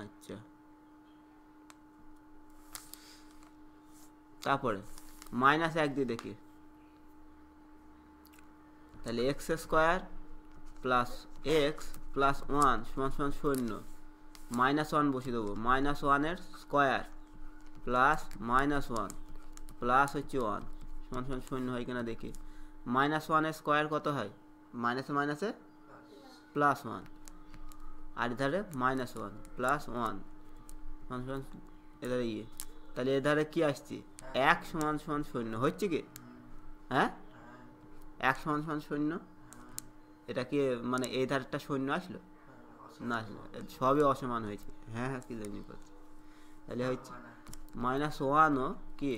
আচ্ছা তারপরে মাইনাস এক দিয়ে দেখি তাহলে x square plus x plus one সমান সমান শূন্য মাইনাস ওয়ান বসিয়ে দেবো মাইনাস ওয়ানের square plus minus one plus হচ্ছে ওয়ান সমান সমান শূন্য হয় কিনা দেখি মাইনাস ওয়ানের স্কোয়ার কত হয় মাইনাসে মাইনাসে প্লাস ওয়ান আর এধারে মাইনাস ওয়ান প্লাস ওয়ান সমান সমান এধারে ইয়ে তাহলে এধারে কি আসছে এক সমান সমান শূন্য হচ্ছে কি হ্যাঁ এক সমান সমান শূন্য এটা কি মানে এই ধারটা শূন্য আসলো না আসলো সবই অসমান হয়েছে হ্যাঁ হ্যাঁ কি জানি করছে তাহলে হচ্ছে মাইনাস ওয়ানও কি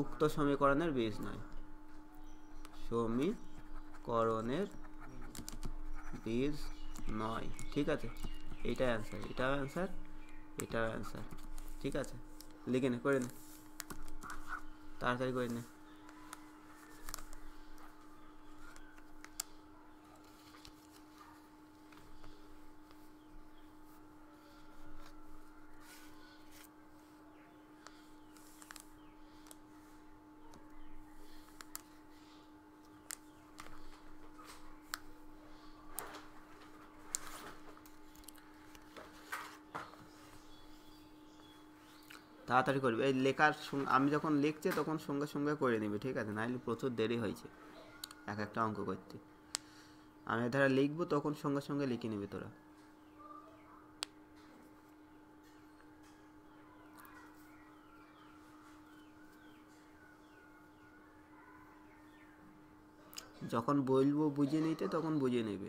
উক্ত সমীকরণের বীজ নয় সমীকরণের বীজ নয় ঠিক আছে এটা অ্যান্সার এটাও অ্যান্সার এটাও অ্যান্সার ঠিক আছে লিখে নে করে নে তাড়াতাড়ি করে নে তাড়াতাড়ি করবে এই লেখার আমি যখন লিখছি তখন সঙ্গে সঙ্গে করে নিবে ঠিক আছে নাহলে প্রচুর দেরি হয়েছে এক একটা অঙ্ক করতে আমি ধারা লিখবো তখন সঙ্গে সঙ্গে লিখে নিবি তোরা যখন বলবো বুঝে নিতে তখন বুঝে নেবে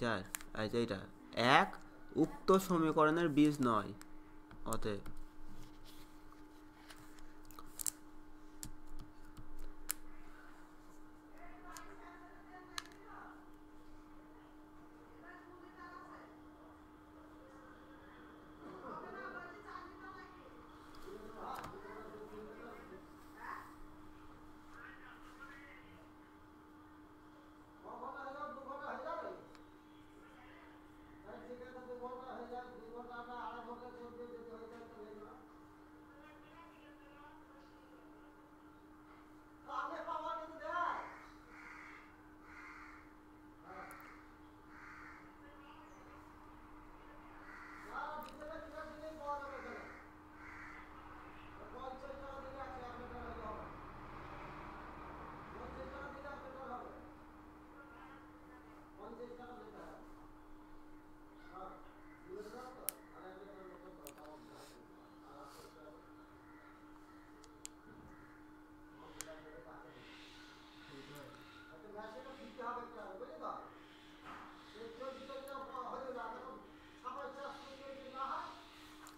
চার এই যে এইটা এক উক্ত সমীকরণের বীজ নয় অতএব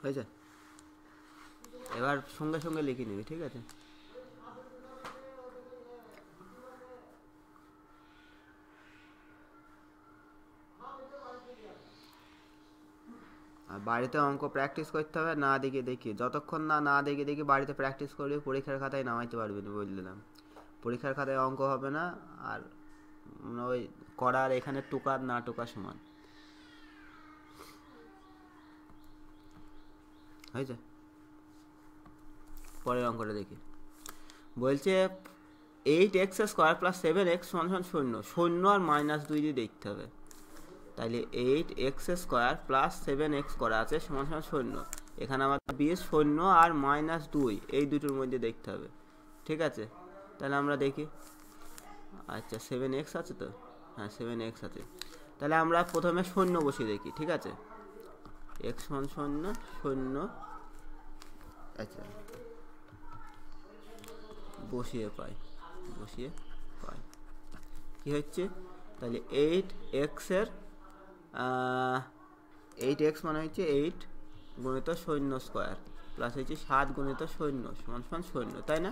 হয়েছে এবার সঙ্গে সঙ্গে লিখে নিবি ঠিক আছে আর বাড়িতে অঙ্ক প্র্যাকটিস করতে হবে না দেখে দেখি যতক্ষণ না না দেখে দেখি বাড়িতে প্র্যাকটিস করবি পরীক্ষার খাতায় নামাইতে পারবি না বলে দিলাম পরীক্ষার খাতায় অঙ্ক হবে না আর ওই করার এখানে টুকার না টোকার সমান হয়েছে পরের অঙ্কটা দেখি বলছে eight x square plus seven x সমান শূন্য শূন্য আর মাইনাস দুই দিয়ে দেখতে হবে তাইলে eight x square plus seven x করা আছে সমান সমান শূন্য এখানে আমাদের বিশ শূন্য আর মাইনাস দুই এই দুটোর মধ্যে দেখতে হবে ঠিক আছে তাহলে আমরা দেখি আচ্ছা সেভেন এক্স আছে তো হ্যাঁ সেভেন এক্স আছে তাহলে আমরা প্রথমে শূন্য বসিয়ে দেখি ঠিক আছে এক্স শূন্য শূন্য শূন্য আচ্ছা বসিয়ে পাই বসিয়ে পাই কি হচ্ছে তাহলে এইট এক্সের এইট এক্স মানে হচ্ছে এইট গুণিত সৈন্য স্কোয়ার প্লাস হচ্ছে সাত গুণিত সৈন্য সমান সমান সৈন্য তাই না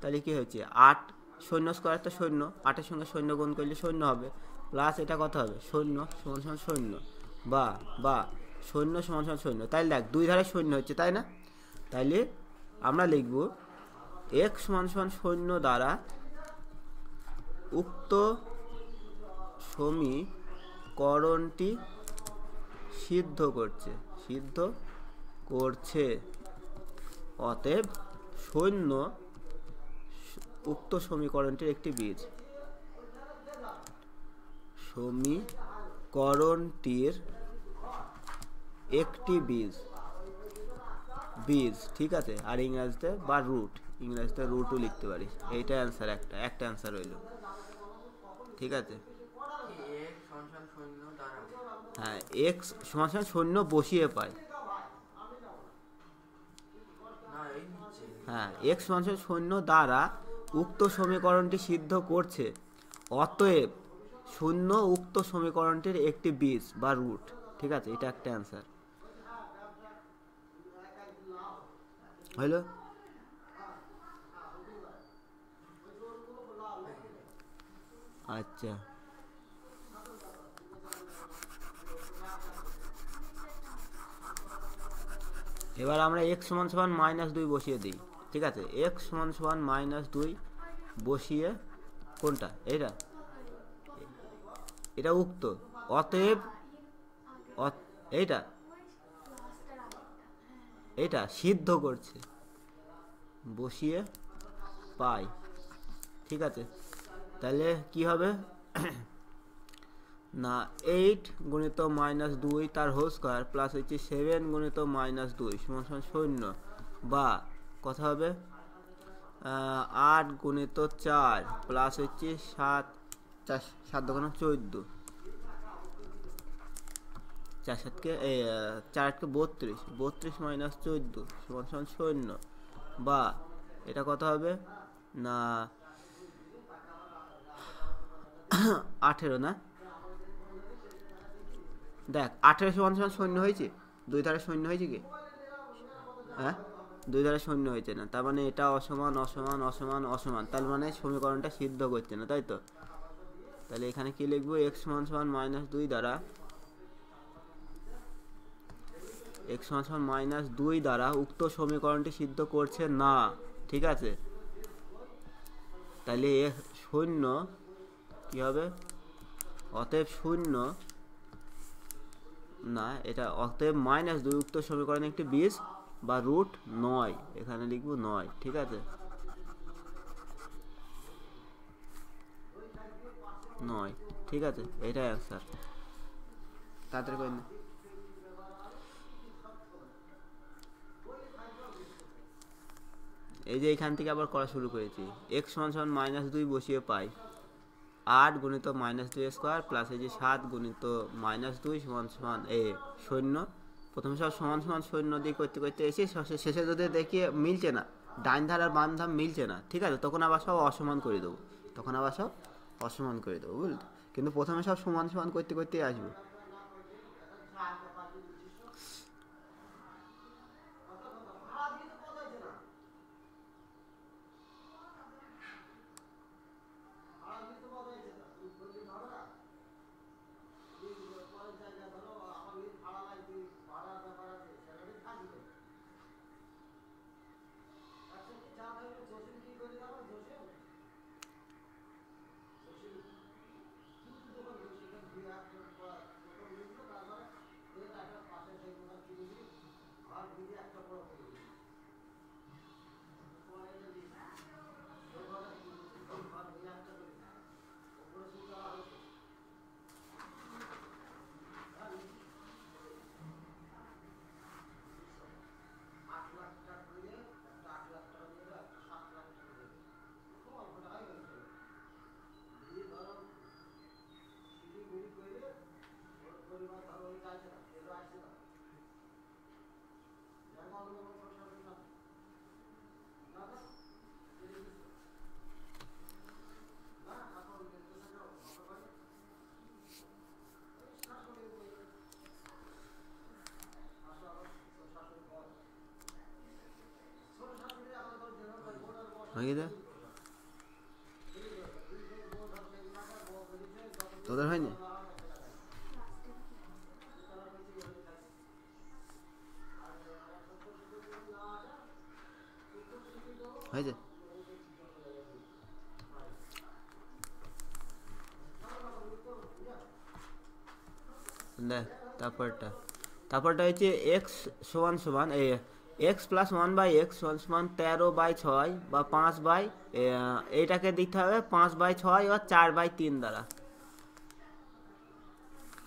তাহলে কি হচ্ছে আট সৈন্য স্কোয়ার তো সৈন্য আটের সঙ্গে সৈন্য গুণ করলে সৈন্য হবে প্লাস এটা কত হবে সৈন্য সমান সমান সৈন্য বা বা সৈন্য সমান সমান শূন্য তাই দেখ দুই ধারে সৈন্য হচ্ছে তাই না তাইলে আমরা লিখব এক সমান সমান সৈন্য দ্বারা উক্ত সমীকরণটি সিদ্ধ করছে সিদ্ধ করছে অতএব সৈন্য উক্ত সমীকরণটির একটি বীজ সমীকরণটির একটি বীজ বীজ ঠিক আছে আর ইংরাজিতে বা রুট ইংরেজিতে রুটও লিখতে পারি এইটা অ্যান্সার একটা একটা অ্যান্সার রইল ঠিক আছে হ্যাঁ এক্স সমান সৈন্য বসিয়ে পায় হ্যাঁ এক্স সমান সৈন্য দ্বারা উক্ত সমীকরণটি সিদ্ধ করছে অতএব শূন্য উক্ত সমীকরণটির একটি বীজ বা রুট ঠিক আছে এটা একটা অ্যান্সার হইল আচ্ছা এবার আমরা এক্স সমান সমান মাইনাস দুই বসিয়ে দিই ঠিক আছে এক্স সমান সমান মাইনাস দুই বসিয়ে কোনটা এটা এটা উক্ত অতএব এইটা এটা সিদ্ধ করছে বসিয়ে পাই ঠিক আছে তাহলে কি হবে না এইট গুণিত মাইনাস দুই তার হোল স্কোয়ার প্লাস হচ্ছে সেভেন গুণিত মাইনাস দুই সমান সমান শূন্য বা কথা হবে আট গুণিত চার প্লাস হচ্ছে সাত চার সাত দোকানে চোদ্দ চার সাতকে চার আটকে বত্রিশ বত্রিশ মাইনাস চোদ্দ সমান সমান শূন্য বা এটা কত হবে না আঠেরো না দেখ আঠেরো সমান সমান সৈন্য হয়েছে দুই ধারে সৈন্য হয়েছে কি হ্যাঁ দুই ধারে সৈন্য হয়েছে না তার মানে এটা অসমান অসমান অসমান অসমান তার মানে সমীকরণটা সিদ্ধ করছে না তাই তো তাহলে এখানে কি লিখবো এক্স সমান সমান মাইনাস দুই দ্বারা এক্স সমান মাইনাস দুই দ্বারা উক্ত সমীকরণটি সিদ্ধ করছে না ঠিক আছে তাহলে এ শূন্য কী হবে অতএব শূন্য না এটা অতএব মাইনাস দুই উক্ত সমীকরণ একটি বীজ বা রুট নয় এখানে লিখবো নয় ঠিক আছে নয় ঠিক আছে এটাই অ্যান্সার তাড়াতাড়ি করে এই যে এখান থেকে আবার করা শুরু করেছি এক্স সমান সমান মাইনাস দুই বসিয়ে পাই আট গুণিত মাইনাস দুই স্কোয়ার প্লাস এই যে সাত গুণিত মাইনাস দুই সমান সমান এ শূন্য প্রথমে সব সমান সমান শূন্য দিয়ে করতে করতে এসে শেষে যদি দেখি মিলছে না ডাইন ধার আর বাম ধার মিলছে না ঠিক আছে তখন আবার সব অসমান করে দেবো তখন আবার সব অসমান করে দেবো বুঝলি কিন্তু প্রথমে সব সমান সমান করতে করতেই আসবে এ كده তো ধর하니 হইছে হাইজ তাহলে তারপরটা তারপরটা হইছে x = 1 1 a x plus one by x সমান তেরো বাই ছয় বা পাঁচ বাই এইটাকে দিতে হবে পাঁচ বাই ছয় ও চার বাই তিন দ্বারা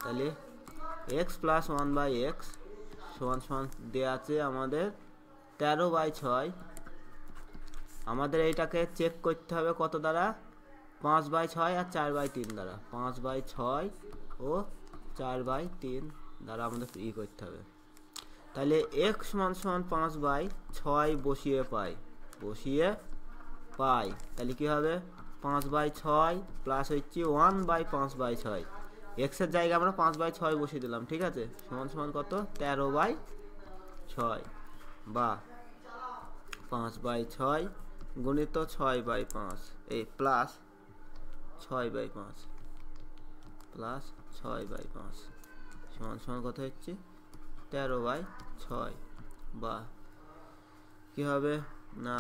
তাহলে x plus one by x সমান সমান দেওয়া আছে আমাদের তেরো বাই ছয় আমাদের এইটাকে চেক করতে হবে কত দ্বারা পাঁচ বাই ছয় আর চার বাই তিন দ্বারা পাঁচ বাই ছয় ও চার বাই তিন দ্বারা আমাদের ই করতে হবে তাহলে এক্স সমান সমান পাঁচ বাই ছয় বসিয়ে পাই বসিয়ে পাই তাহলে কী হবে পাঁচ বাই ছয় প্লাস হচ্ছে ওয়ান বাই পাঁচ বাই ছয় এক্সের জায়গায় আমরা পাঁচ বাই ছয় বসিয়ে দিলাম ঠিক আছে সমান সমান কত তেরো বাই ছয় বা পাঁচ বাই ছয় গুণিত ছয় বাই পাঁচ এই প্লাস ছয় বাই পাঁচ প্লাস ছয় বাই পাঁচ সমান সমান কত হচ্ছে তেরো বাই ছয় বা কী হবে না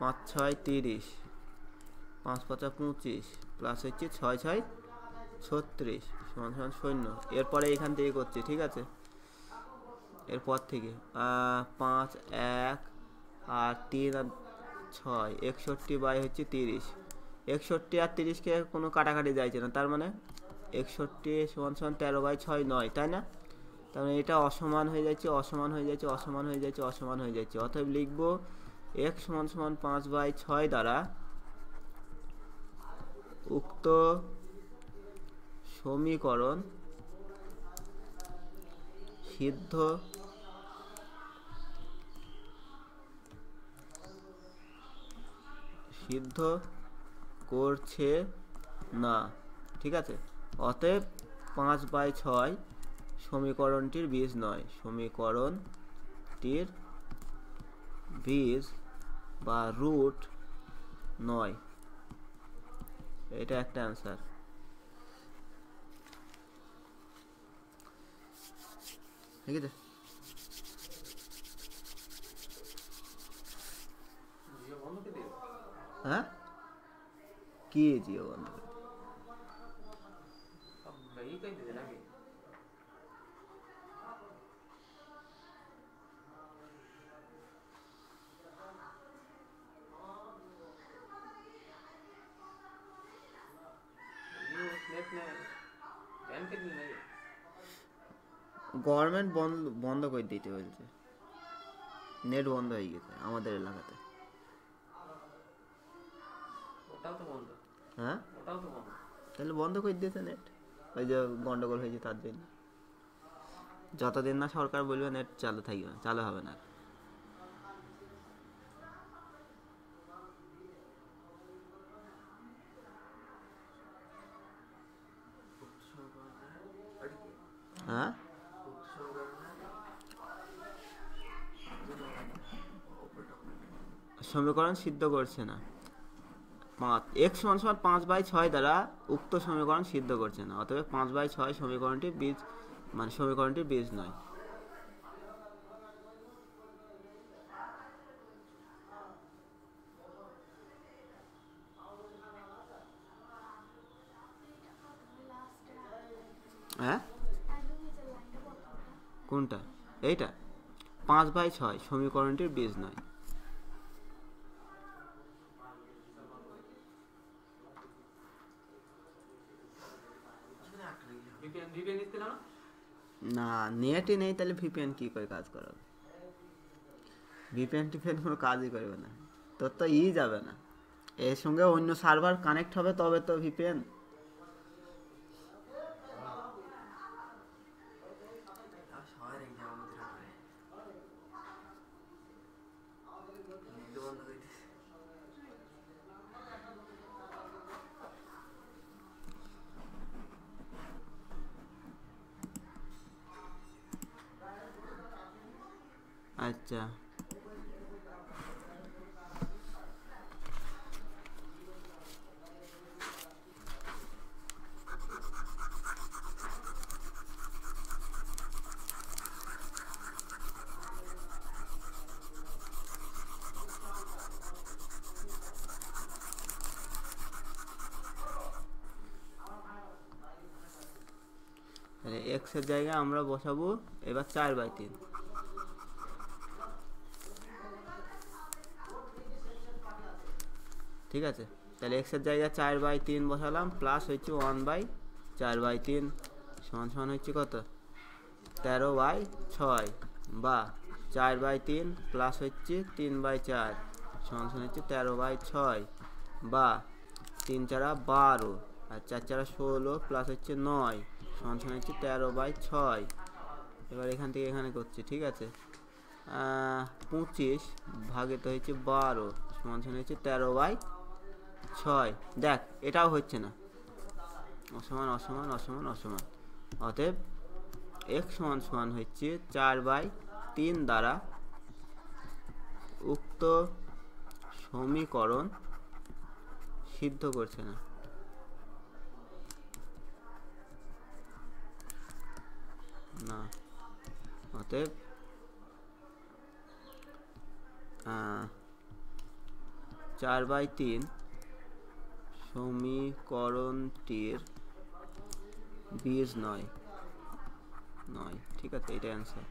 পাঁচ ছয় তিরিশ পাঁচ পাঁচা পঁচিশ প্লাস হচ্ছে ছয় ছয় ছত্রিশ সমান সমান শূন্য এরপরে এখান থেকে করছি ঠিক আছে এরপর থেকে পাঁচ এক আর তিন আর ছয় একষট্টি বাই হচ্ছে তিরিশ একষট্টি আর তিরিশকে কোনো কাটাকাটি যাইছে না তার মানে একষট্টি সমান সমান তেরো বাই ছয় নয় তাই না তাহলে এটা অসমান হয়ে যাচ্ছে অসমান হয়ে যাচ্ছে অসমান হয়ে যাচ্ছে অসমান হয়ে যাচ্ছে অতএব লিখব এক সমান সমান পাঁচ বাই ছয় দ্বারা উক্ত সমীকরণ সিদ্ধ সিদ্ধ করছে না ঠিক আছে অতএব পাঁচ বাই ছয় সমীকরণটির বীজ নয় সমীকরণটির বীজ বা রুট নয় এটা একটা অ্যান্সার ঠিক আছে হ্যাঁ কি জিও বন্ধ করে গভর্নমেন্ট বন্ধ বন্ধ করে দিতে বলছে নেট বন্ধ হয়ে গেছে আমাদের এলাকাতে হ্যাঁ তাহলে বন্ধ করে দিয়েছে নেট ওই যে গন্ডগোল হয়েছে তার জন্য যতদিন না সরকার বলবে নেট চালু থাকবে চালু হবে না সমীকরণ সিদ্ধ করছে না পাঁচ এক্স সমান সমান পাঁচ বাই ছয় দ্বারা উক্ত সমীকরণ সিদ্ধ করছে না অতএব পাঁচ বাই ছয় সমীকরণটি বীজ মানে সমীকরণটি বীজ নয় হ্যাঁ কোনটা এইটা পাঁচ বাই ছয় সমীকরণটির বীজ নয় না নেটই নেই তাহলে ভিপিএন কী করে কাজ করবে ভিপিএন টিপিএন কোনো কাজই করবে না তোর তো ই যাবে না এর সঙ্গে অন্য সার্ভার কানেক্ট হবে তবে তো ভিপিএন এক্সের জায়গায় আমরা বসাবো এবার চার বাই তিন ঠিক আছে তাহলে এক্সের জায়গায় চার বাই তিন বসালাম প্লাস হচ্ছে ওয়ান বাই চার বাই তিন সমান সমান হচ্ছে কত তেরো বাই ছয় বা চার বাই তিন প্লাস হচ্ছে তিন বাই চার সমান সমান হচ্ছে তেরো বাই ছয় বা তিন চারা বারো আর চার চারা ষোলো প্লাস হচ্ছে নয় সমান হচ্ছে তেরো বাই ছয় এবার এখান থেকে এখানে করছি ঠিক আছে পঁচিশ ভাগে তো হচ্ছে বারো সমান হচ্ছে তেরো বাই ছয় দেখ এটাও হচ্ছে না অসমান অসমান অসমান অসমান অতএব এক সমান সমান হচ্ছে চার বাই তিন দ্বারা উক্ত সমীকরণ সিদ্ধ করছে না অতএব চার বাই তিন সমীকরণটির বীজ নয় নয় ঠিক আছে এটাই অ্যান্সার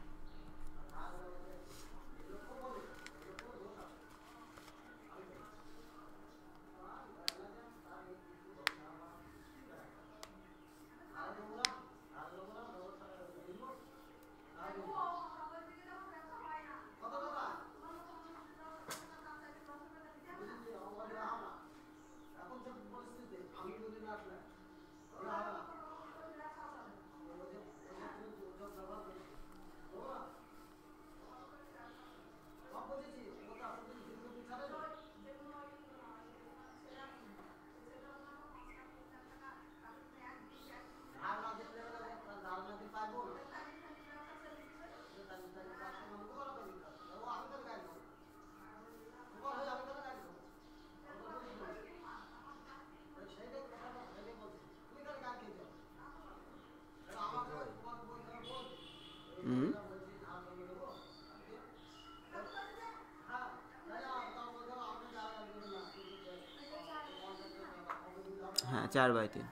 चार बाई तीन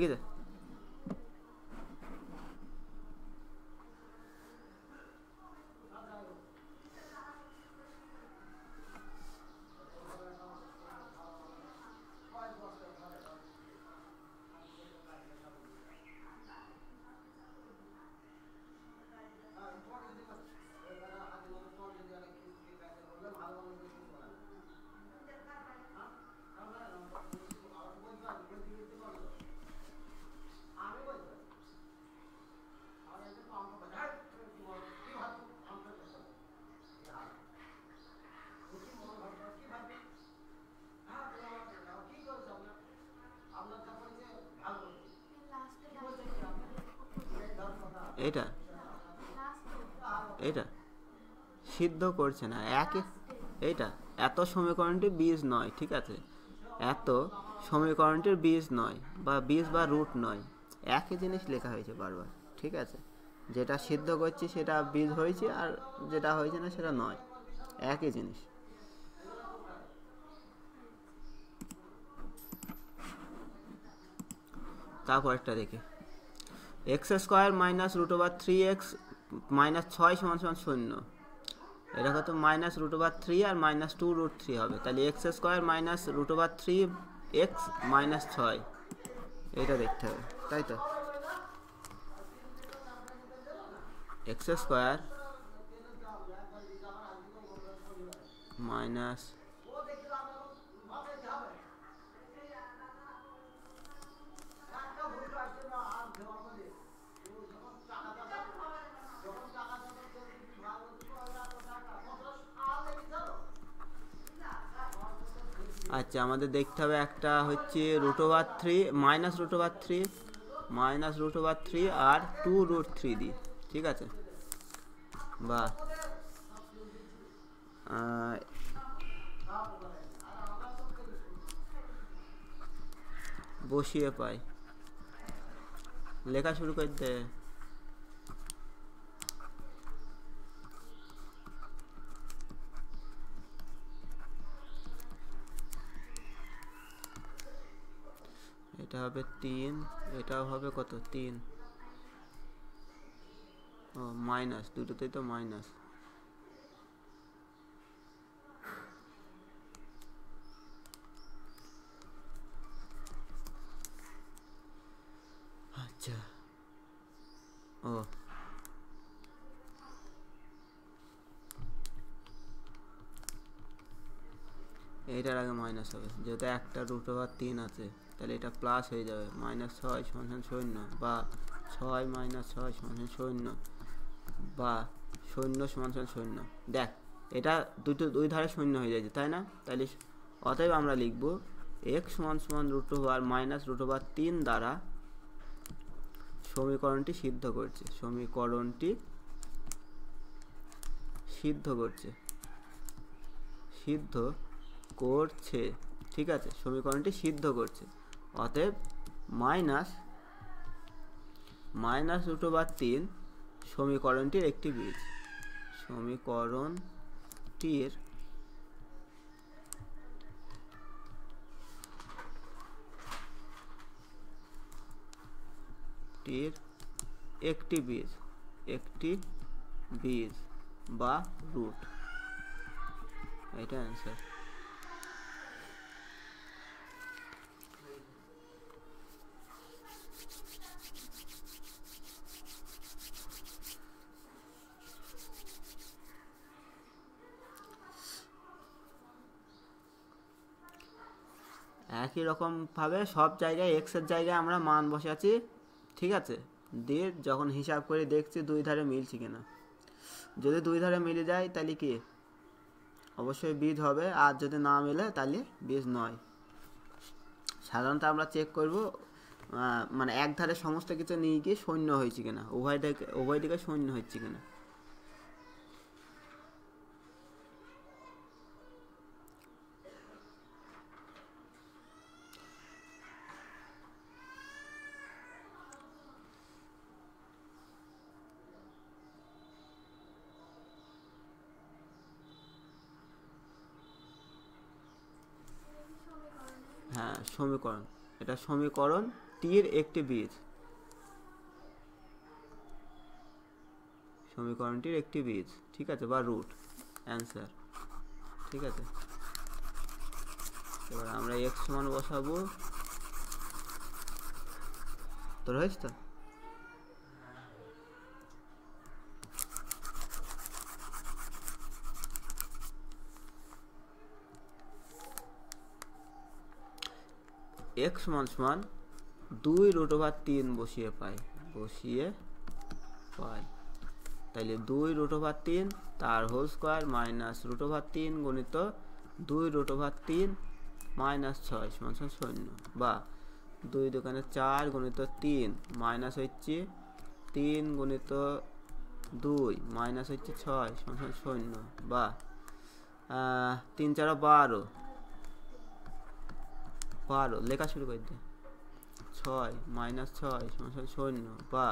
कि है সিদ্ধ করছে না এক এইটা এত সমীকরণটি বীজ নয় ঠিক আছে এত সমীকরণটির বীজ নয় বা বীজ বা রুট নয় একই জিনিস লেখা হয়েছে বারবার ঠিক আছে যেটা সিদ্ধ করছি সেটা বীজ হয়েছে আর যেটা হয়েছে না সেটা নয় একই জিনিস একটা দেখি x square minus root over three x minus ছয় সমান সমান শূন্য এই দেখো তো -√3 আর -2√3 হবে তাহলে x² - √3x - 6 এইটা দেখতে হবে তাই তো x² - আচ্ছা আমাদের দেখতে হবে একটা হচ্ছে root over three minus root over three minus root over three আর টু রুট থ্রি দি ঠিক আছে বা বসিয়ে পাই লেখা শুরু করতে এটা হবে তিন এটাও হবে কত তিন ও মাইনাস দুটোতেই তো মাইনাস আচ্ছা ও এইটার আগে মাইনাস হবে যেহেতু একটা রুট ওভার তিন আছে তাহলে এটা প্লাস হয়ে যাবে মাইনাস ছয় সমান শূন্য বা ছয় মাইনাস ছয় সমান শূন্য বা শূন্য সমান শূন্য দেখ এটা দুটো দুই ধারে শূন্য হয়ে যাচ্ছে তাই না তাহলে অতএব আমরা লিখব এক সমান সমান root over minus root over তিন দ্বারা সমীকরণটি সিদ্ধ করছে সমীকরণটি সিদ্ধ করছে সিদ্ধ করছে ঠিক আছে সমীকরণটি সিদ্ধ করছে অতএব মাইনাস মাইনাস রুট বা তিন সমীকরণটির একটি বীজ সমীকরণটির টির একটি বীজ একটি বীজ বা রুট এটা অ্যান্সার একই রকমভাবে সব জায়গায় এক্সের জায়গায় আমরা মান বসে আছি ঠিক আছে দিয়ে যখন হিসাব করে দেখছি দুই ধারে মিলছে কিনা যদি দুই ধারে মিলে যায় তাহলে কি অবশ্যই বীজ হবে আর যদি না মেলে তাহলে বীজ নয় সাধারণত আমরা চেক করব মানে এক ধারে সমস্ত কিছু নিয়ে গিয়ে শূন্য হয়েছে কিনা উভয় দিকে উভয় দিকে শূন্য হচ্ছে কিনা সমীকরণ এটা সমীকরণ টির একটি বীজ সমীকরণটির একটি বীজ ঠিক আছে বা রুট অ্যান্সার ঠিক আছে এবার আমরা এক্স সমান বসাবো তোর হয়েছে তো এক্স সমান সমান দুই রুট ওভার তিন বসিয়ে পাই বসিয়ে পাই তাইলে দুই রুট ওভার তিন তার whole square minus root over তিন গণিত দুই রুট ওভার তিন মাইনাস ছয় সমান সমান শূন্য বা দুই দোকানে চার গণিত তিন মাইনাস হচ্ছে তিন গণিত দুই মাইনাস হচ্ছে ছয় সমান সমান শূন্য বা তিন চারো বারো বারো লেখা শুরু করে দিই ছয় মাইনাস ছয় সমান শূন্য বা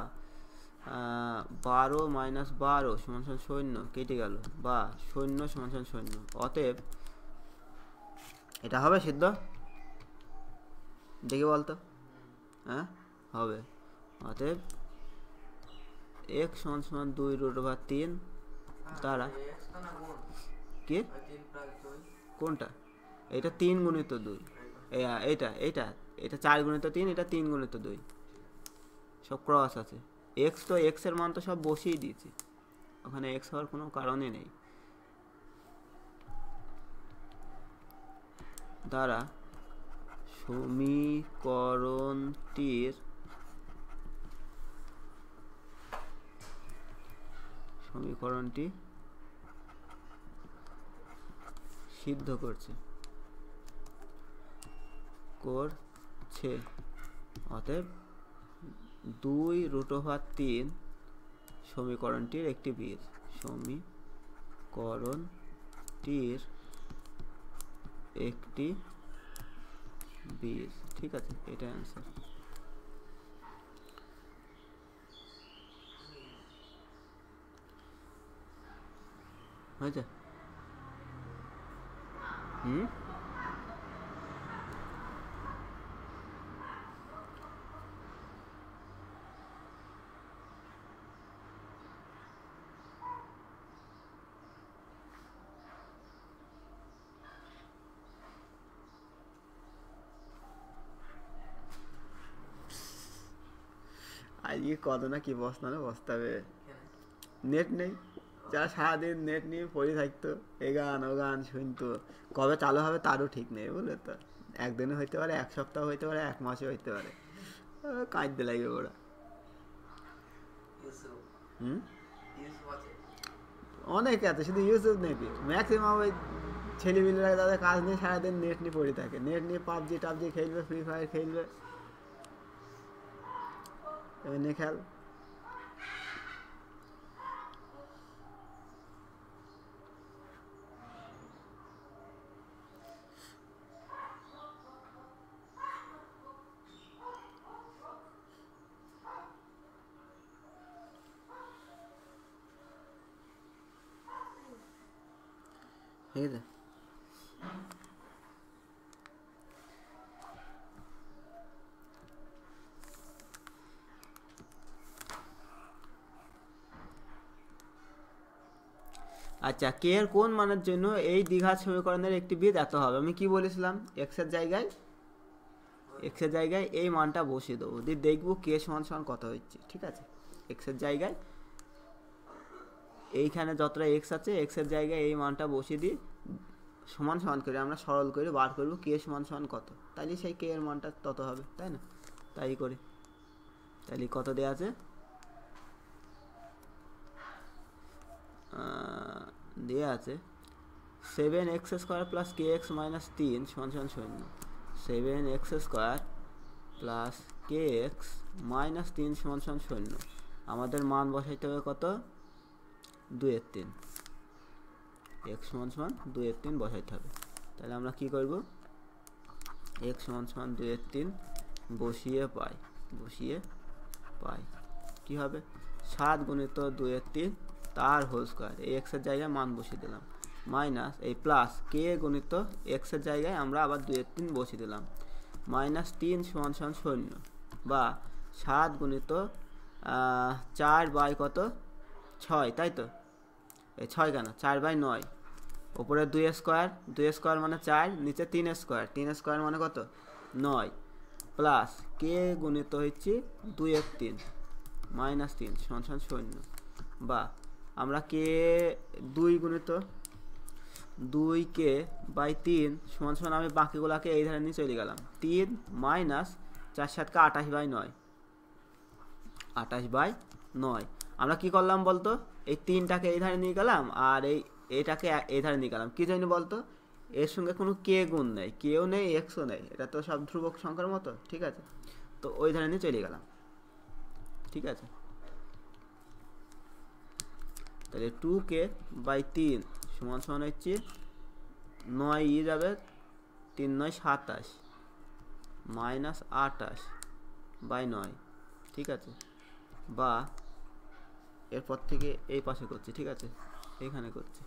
বারো মাইনাস বারো সমান সমান শূন্য কেটে গেল বা শূন্য সমান সমান শূন্য অতএব এটা হবে সিদ্ধ দেখি বলতো হ্যাঁ হবে অতএব এক সমান সমান দুই রুট বা তিন তারা হ্যাঁ, কি কোনটা এটা তিন গুণিত দুই এটা এটা এটা চার তো তিন এটা তিন তো দুই সব ক্রস আছে এক্স তো এক্সের মান তো সব বসিয়ে দিয়েছে ওখানে এক্স হওয়ার কোনো কারণে নেই দ্বারা সমীকরণটির সমীকরণটি সিদ্ধ করছে করছে অতএব দুই রুট ওভার তিন সমীকরণটির একটি বীজ সমীকরণটির একটি বীজ ঠিক আছে এটা অ্যান্সার হয়েছে হুম কত না কি কজনাকি না বসতে নেট নেই যা সারাদিন নেট নিয়ে পড়ে থাকতো এ গান ও গান শুনতো কবে চালু হবে তারও ঠিক নেই বুঝলে তো একদিনে হইতে পারে এক সপ্তাহ হইতে পারে এক মাসে হইতে পারে কাঁদতে লাগে ওরা অনেক আছে শুধু ইউটিউব নেবি ম্যাক্সিমাম ওই ছেলেমেয়েরা তাদের কাজ নিয়ে সারাদিন নেট নিয়ে পড়ে থাকে নেট নিয়ে পাবজি টাবজি খেলবে ফ্রি ফায়ার খেলবে એને ખ્યાલ আচ্ছা কে এর কোন মানের জন্য এই দ্বিঘাত সমীকরণের একটি বিদ এত হবে আমি কি বলেছিলাম এক্সের জায়গায় এক্সের জায়গায় এই মানটা বসিয়ে দেবো দিয়ে দেখবো কে সমান সমান কত হচ্ছে ঠিক আছে এক্সের জায়গায় এইখানে যতটা এক্স আছে এক্সের জায়গায় এই মানটা বসিয়ে দিয়ে সমান সমান করে আমরা সরল করে বার করব কে সমান সমান কত তাহলে সেই কে এর মানটা তত হবে তাই না তাই করে তাহলে কত দেওয়া আছে দেওয়া আছে seven x square plus k x minus তিন সমান সমান শূন্য seven x square plus k x minus তিন সমান সমান শূন্য আমাদের মান বসাইতে হবে কত দুয়ের তিন এক্স সমান সমান দুয়ের তিন বসাইতে হবে তাহলে আমরা কি করব এক্স সমান সমান দুয়ের তিন বসিয়ে পাই বসিয়ে পাই কি হবে সাত গুণিত দুয়ের তিন তার হোল স্কোয়ার এই এক্সের জায়গায় মান বসিয়ে দিলাম মাইনাস এই প্লাস কে গণিত এক্সের জায়গায় আমরা আবার এক তিন বসিয়ে দিলাম মাইনাস তিন সমান সমান শূন্য বা সাত গণিত চার বাই কত ছয় তাই তো এই ছয় কেন চার বাই নয় ওপরে দুই স্কোয়ার দুই স্কোয়ার মানে চার নিচে তিন স্কোয়ার তিন স্কোয়ার মানে কত নয় প্লাস কে গুণিত হচ্ছে দুই এক তিন মাইনাস তিন সমান সমান শূন্য বা আমরা কে দুই গুণিত দুই কে বাই তিন সমান সমান আমি বাকিগুলোকে এই ধারে নিয়ে চলে গেলাম তিন মাইনাস চার সাতকে আঠাশ বাই নয় আঠাশ বাই নয় আমরা কি করলাম বলতো এই তিনটাকে এই ধারে নিয়ে গেলাম আর এই এটাকে এই ধারে নিয়ে গেলাম কী জন্য বলতো এর সঙ্গে কোনো কে গুণ নেই কেউ নেই একশো নেই এটা তো সব ধ্রুবক সংখ্যার মতো ঠিক আছে তো ওই ধারে নিয়ে চলে গেলাম ঠিক আছে তাহলে টু কে বাই তিন সমান সমান হচ্ছে নয় ই যাবে তিন নয় সাতাশ মাইনাস আটাশ বাই নয় ঠিক আছে বা এরপর থেকে এই পাশে করছি ঠিক আছে এইখানে করছি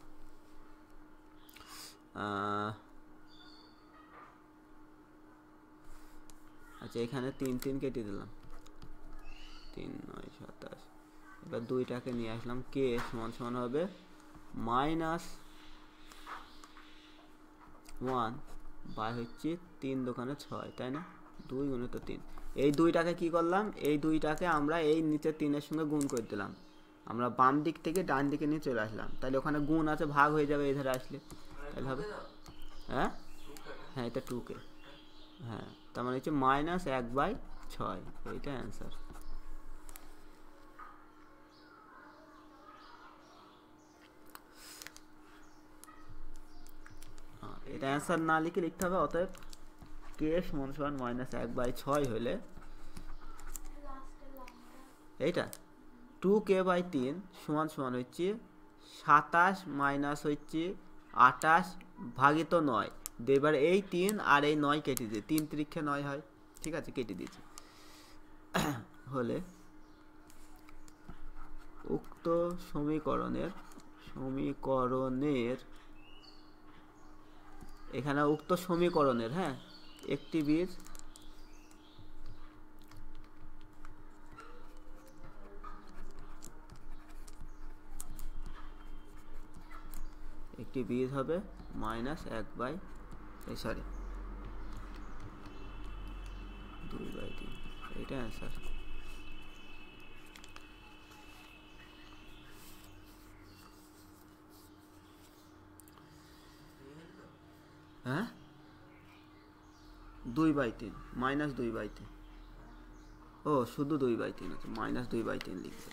আচ্ছা এখানে তিন তিন কেটে দিলাম তিন নয় সাতাশ এবার দুইটাকে নিয়ে আসলাম কে সমান সমান হবে মাইনাস ওয়ান বাই হচ্ছে তিন দোকানে ছয় তাই না দুই তো তিন এই দুইটাকে কি করলাম এই দুইটাকে আমরা এই নিচে তিনের সঙ্গে গুণ করে দিলাম আমরা বাম দিক থেকে ডান দিকে নিয়ে চলে আসলাম তাহলে ওখানে গুণ আছে ভাগ হয়ে যাবে এধারে আসলে তাহলে হবে হ্যাঁ হ্যাঁ এটা টুকে হ্যাঁ তার মানে হচ্ছে মাইনাস এক বাই ছয় এইটা অ্যান্সার এটা অ্যান্সার না লিখে লিখতে হবে অতএব কে সমান সমান মাইনাস এক বাই ছয় হলে এইটা টু কে বাই তিন সমান সমান হচ্ছে সাতাশ মাইনাস হচ্ছে আটাশ ভাগিত নয় এবার এই তিন আর এই নয় কেটে দিয়ে তিন তিরিক্ষে নয় হয় ঠিক আছে কেটে দিয়েছি হলে উক্ত সমীকরণের সমীকরণের এখানে উক্ত সমীকরণের হ্যাঁ একটি বীজ একটি বীজ হবে মাইনাস এক বাই সরি দুই বাই তিন এটা অ্যান্সার হ্যাঁ দুই বাই তিন মাইনাস দুই বাই তিন ও শুধু দুই বাই তিন আছে মাইনাস দুই বাই তিন লিখতে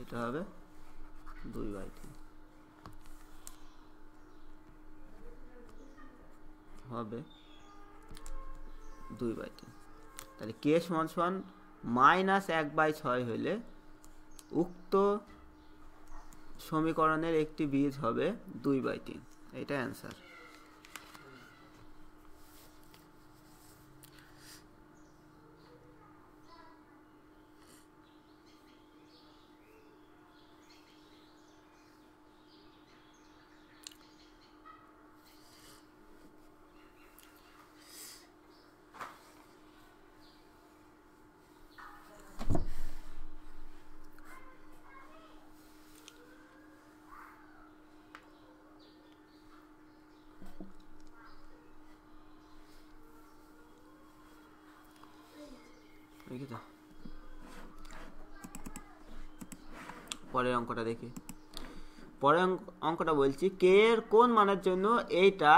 এটা হবে দুই বাই তিন হবে দুই বাই তিন তাহলে কে সমান সমান মাইনাস এক বাই ছয় হলে উক্ত সমীকরণের একটি বীজ হবে দুই বাই তিন এটা অ্যান্সার অঙ্কটা দেখি পরের অঙ্কটা বলছি কে এর কোন মানের জন্য এইটা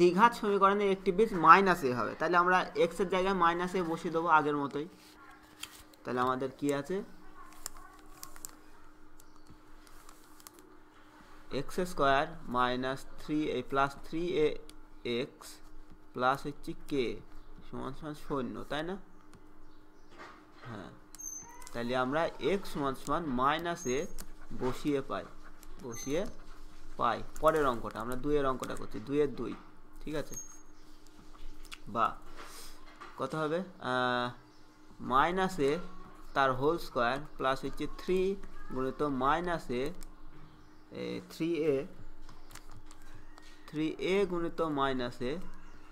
দ্বিঘাত সমীকরণের একটি বীজ মাইনাসে এ হবে তাহলে আমরা এক্সের জায়গায় মাইনাস এ বসিয়ে দেবো আগের মতোই তাহলে আমাদের কি আছে x square minus three a plus three a x plus হচ্ছে কে সমান সমান শূন্য তাই না হ্যাঁ তাহলে আমরা এক্স সমান সমান মাইনাস এ বসিয়ে পাই বসিয়ে পাই পরের অঙ্কটা আমরা দুইয়ের অঙ্কটা করছি দুইয়ের দুই ঠিক আছে বা কত হবে মাইনাসে তার হোল স্কোয়ার প্লাস হচ্ছে থ্রি গুণিত মাইনাসে এ থ্রি এ থ্রি এ গুণিত মাইনাসে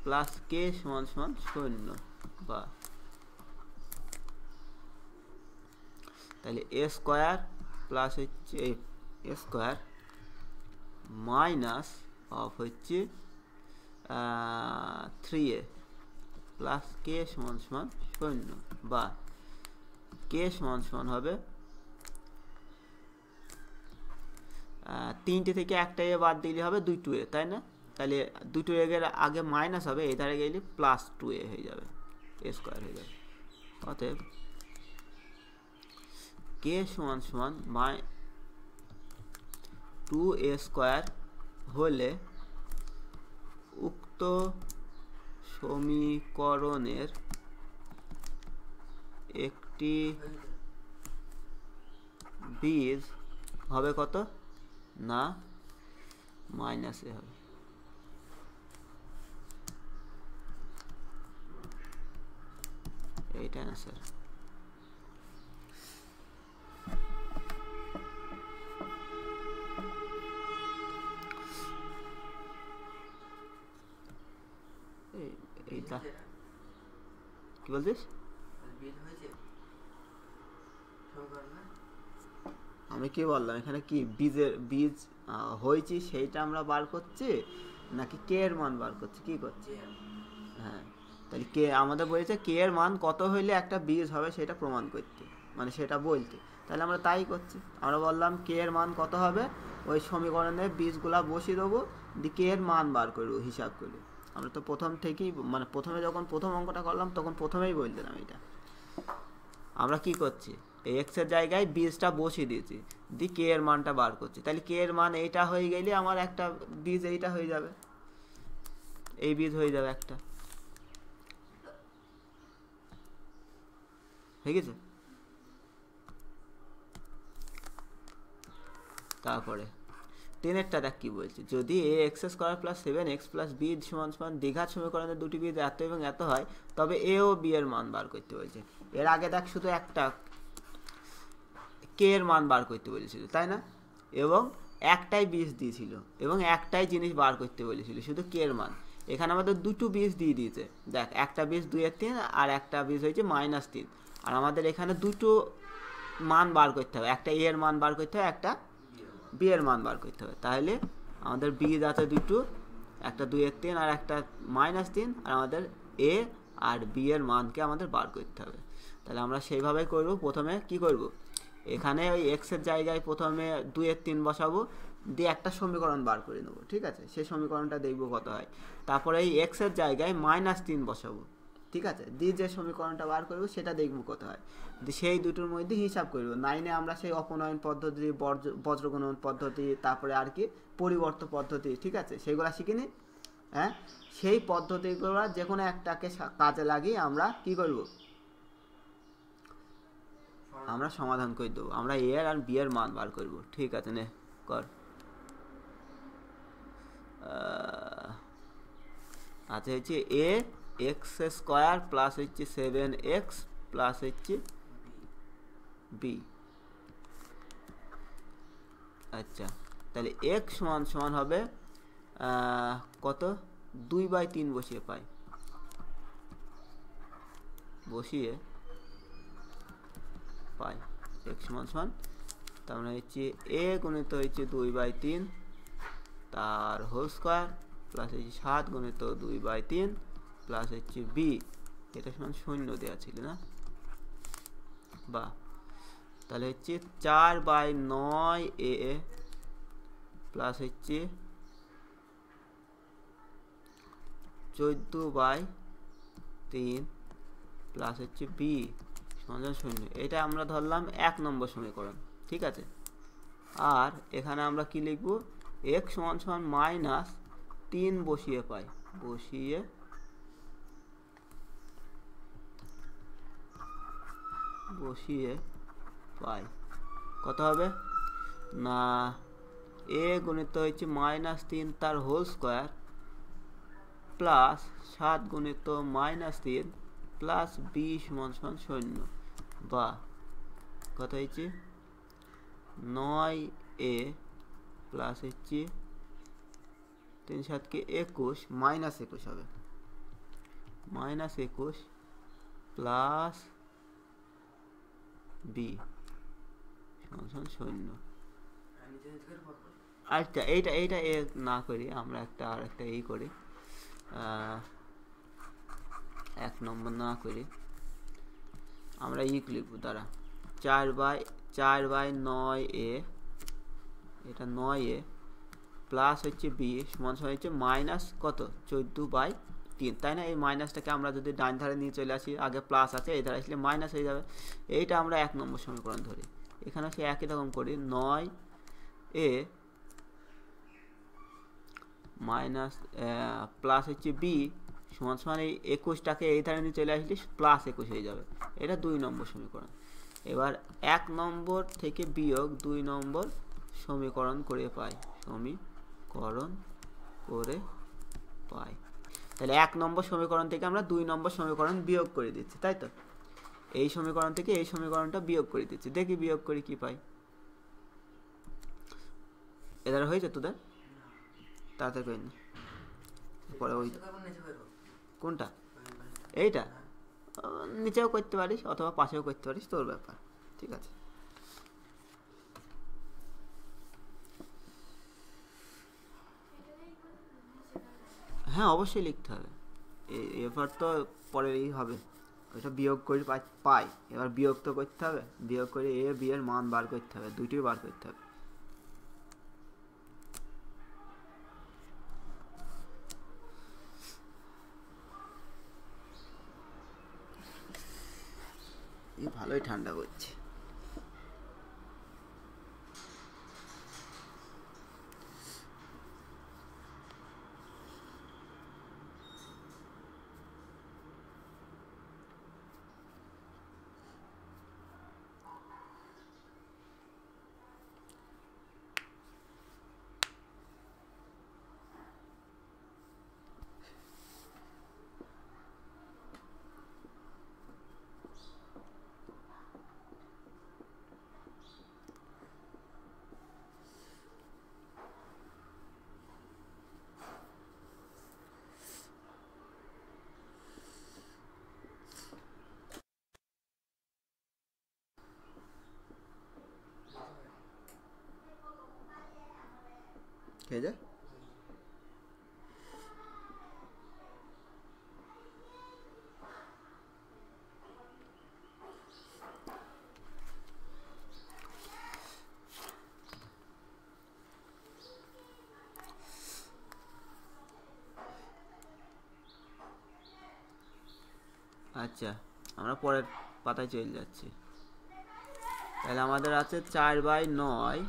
প্লাস কে সমান সমান শূন্য বা তাহলে এ স্কোয়ার প্লাস হচ্ছে স্কোয়ার মাইনাস অফ হচ্ছে থ্রি এ প্লাস কে সমান সমান শূন্য বা কে সমান সমান হবে তিনটে থেকে একটা এ বাদ দিলে হবে দুই টু এ তাই না তাহলে দুটো এগের আগে মাইনাস হবে এ ধারে গেলে প্লাস টু এ হয়ে যাবে এ স্কোয়ার হয়ে যাবে অতএব কে সমান সমান মাই টু এ স্কোয়ার হলে উক্ত সমীকরণের একটি বীজ হবে কত না মাইনাসে হবে এইটা অ্যান্সার এইটা কি বলছিস আমি কি বললাম এখানে কি বীজের বীজ হয়েছি সেইটা আমরা বার করছি নাকি কে এর মান বার করছি কি করছি হ্যাঁ তাহলে কে আমাদের বলেছে কে এর মান কত হইলে একটা বীজ হবে সেটা প্রমাণ করতে মানে সেটা বলতে তাহলে আমরা তাই করছি আমরা বললাম কে এর মান কত হবে ওই সমীকরণে বীজগুলা বসিয়ে দেবো দিয়ে কে এর মান বার করবো হিসাব করে আমরা তো প্রথম থেকেই মানে প্রথমে যখন প্রথম অঙ্কটা করলাম তখন প্রথমেই বলে দিলাম এটা আমরা কি করছি এই এক্সের জায়গায় বিএসটা বসিয়ে দিয়েছি দি কে এর মানটা বার করছি তাহলে কে এর মান এইটা হয়ে গেলে আমার একটা বীজ এইটা হয়ে যাবে এই বীজ হয়ে যাবে একটা ঠিক আছে তারপরে টেনেরটা দেখ কী বলছে যদি a x square plus seven x plus b সমান সমান দীঘার সমীকরণে দুটি বি এত এবং এত হয় তবে এ ও বি এর মান বার করতে বলছে এর আগে দেখ শুধু একটা কে এর মান বার করতে বলেছিল তাই না এবং একটাই বিষ দিয়েছিল এবং একটাই জিনিস বার করতে বলেছিল শুধু কে এর মান এখানে আমাদের দুটো বীজ দিয়ে দিয়েছে দেখ একটা বীজ দুইয়ের তিন আর একটা বীজ হয়েছে মাইনাস তিন আর আমাদের এখানে দুটো মান বার করতে হবে একটা এ এর মান বার করতে হবে একটা বিয়ের এর মান বার করতে হবে তাহলে আমাদের বি আছে দুটো একটা এর তিন আর একটা মাইনাস তিন আর আমাদের এ আর বি এর মানকে আমাদের বার করতে হবে তাহলে আমরা সেইভাবেই করব প্রথমে কি করব এখানে ওই এক্সের জায়গায় প্রথমে এর তিন বসাবো দিয়ে একটা সমীকরণ বার করে নেবো ঠিক আছে সেই সমীকরণটা দেখবো কত হয় তারপরে এই এক্সের জায়গায় মাইনাস তিন বসাবো ঠিক আছে দিয়ে যে সমীকরণটা বার করব সেটা দেখব কত হয় সেই দুটোর মধ্যে হিসাব করব নাইনে আমরা সেই অপনয়ন পদ্ধতি বজ্র বজ্রগণন পদ্ধতি তারপরে আর কি পরিবর্ত পদ্ধতি ঠিক আছে সেগুলো শিখে নিই হ্যাঁ সেই পদ্ধতিগুলো যে কোনো একটাকে কাজে লাগিয়ে আমরা কি করব আমরা সমাধান করে দেবো আমরা এ আর বি এর মান বার করব ঠিক আছে নে কর আচ্ছা হচ্ছে এ এক্স স্কোয়ার প্লাস হচ্ছে সেভেন এক্স প্লাস হচ্ছে বি আচ্ছা তাহলে এক্স সমান সমান হবে কত দুই বাই তিন বসিয়ে পাই বসিয়ে পাই এক্স সমান সমান তার মানে হচ্ছে এ গুণিত হচ্ছে দুই বাই তিন তার হোল স্কোয়ার প্লাস হচ্ছে সাত গুণিত দুই বাই তিন প্লাস হচ্ছে বি এটা সমান শূন্য দেওয়া ছিল না বা তাহলে হচ্ছে চার বাই নয় এ প্লাস হচ্ছে চোদ্দ বাই তিন প্লাস হচ্ছে বি সমান শূন্য এটা আমরা ধরলাম এক নম্বর সমীকরণ ঠিক আছে আর এখানে আমরা কি লিখব এক সমান সমান মাইনাস তিন বসিয়ে পাই বসিয়ে বসিয়ে পাই কত হবে না এ গুণিত হচ্ছে মাইনাস তিন তার হোল স্কোয়ার প্লাস সাত গুণিত মাইনাস তিন প্লাস বি সমান সমান শূন্য বা কত হয়েছে নয় এ প্লাস হচ্ছে তিন সাতকে একুশ মাইনাস একুশ হবে মাইনাস একুশ প্লাস বি শূন্য আচ্ছা এইটা এইটা এ না করি আমরা একটা আর একটা এই করি এক নম্বর না করি আমরা ই লিখবো দ্বারা চার বাই চার বাই নয় এ এটা নয় এ প্লাস হচ্ছে বি সমান হচ্ছে মাইনাস কত চোদ্দো বাই তিন তাই না এই মাইনাসটাকে আমরা যদি ডান ধারে নিয়ে চলে আসি আগে প্লাস আছে এই ধারে আসলে মাইনাস হয়ে যাবে এইটা আমরা এক নম্বর সমীকরণ ধরি এখানে সে একই রকম করি নয় এ মাইনাস প্লাস হচ্ছে বি সমান সমান এই একুশটাকে এই ধারে নিয়ে চলে আসলে প্লাস একুশ হয়ে যাবে এটা দুই নম্বর সমীকরণ এবার এক নম্বর থেকে বিয়োগ দুই নম্বর সমীকরণ করে পাই সমীকরণ করে পাই তাহলে এক নম্বর সমীকরণ থেকে আমরা দুই নম্বর সমীকরণ বিয়োগ করে দিচ্ছি তাই তো এই সমীকরণ থেকে এই সমীকরণটা বিয়োগ করে দিচ্ছি দেখি বিয়োগ করে কি পাই এদার হয়েছে তোদের তাড়াতাড়ি করে নি পরে ওই কোনটা এইটা নিচেও করতে পারিস অথবা পাশেও করতে পারিস তোর ব্যাপার ঠিক আছে হ্যাঁ অবশ্যই লিখতে হবে এবার তো পরেরই হবে ওইটা বিয়োগ করে পাই এবার বিয়োগ তো করতে হবে বিয়োগ করে এ বিয়ের মান বার করতে হবে দুটোই বার করতে হবে ভালোই ঠান্ডা করছে এই আচ্ছা আমরা পরের পাতায় চলে যাচ্ছি তাহলে আমাদের আছে চার বাই নয়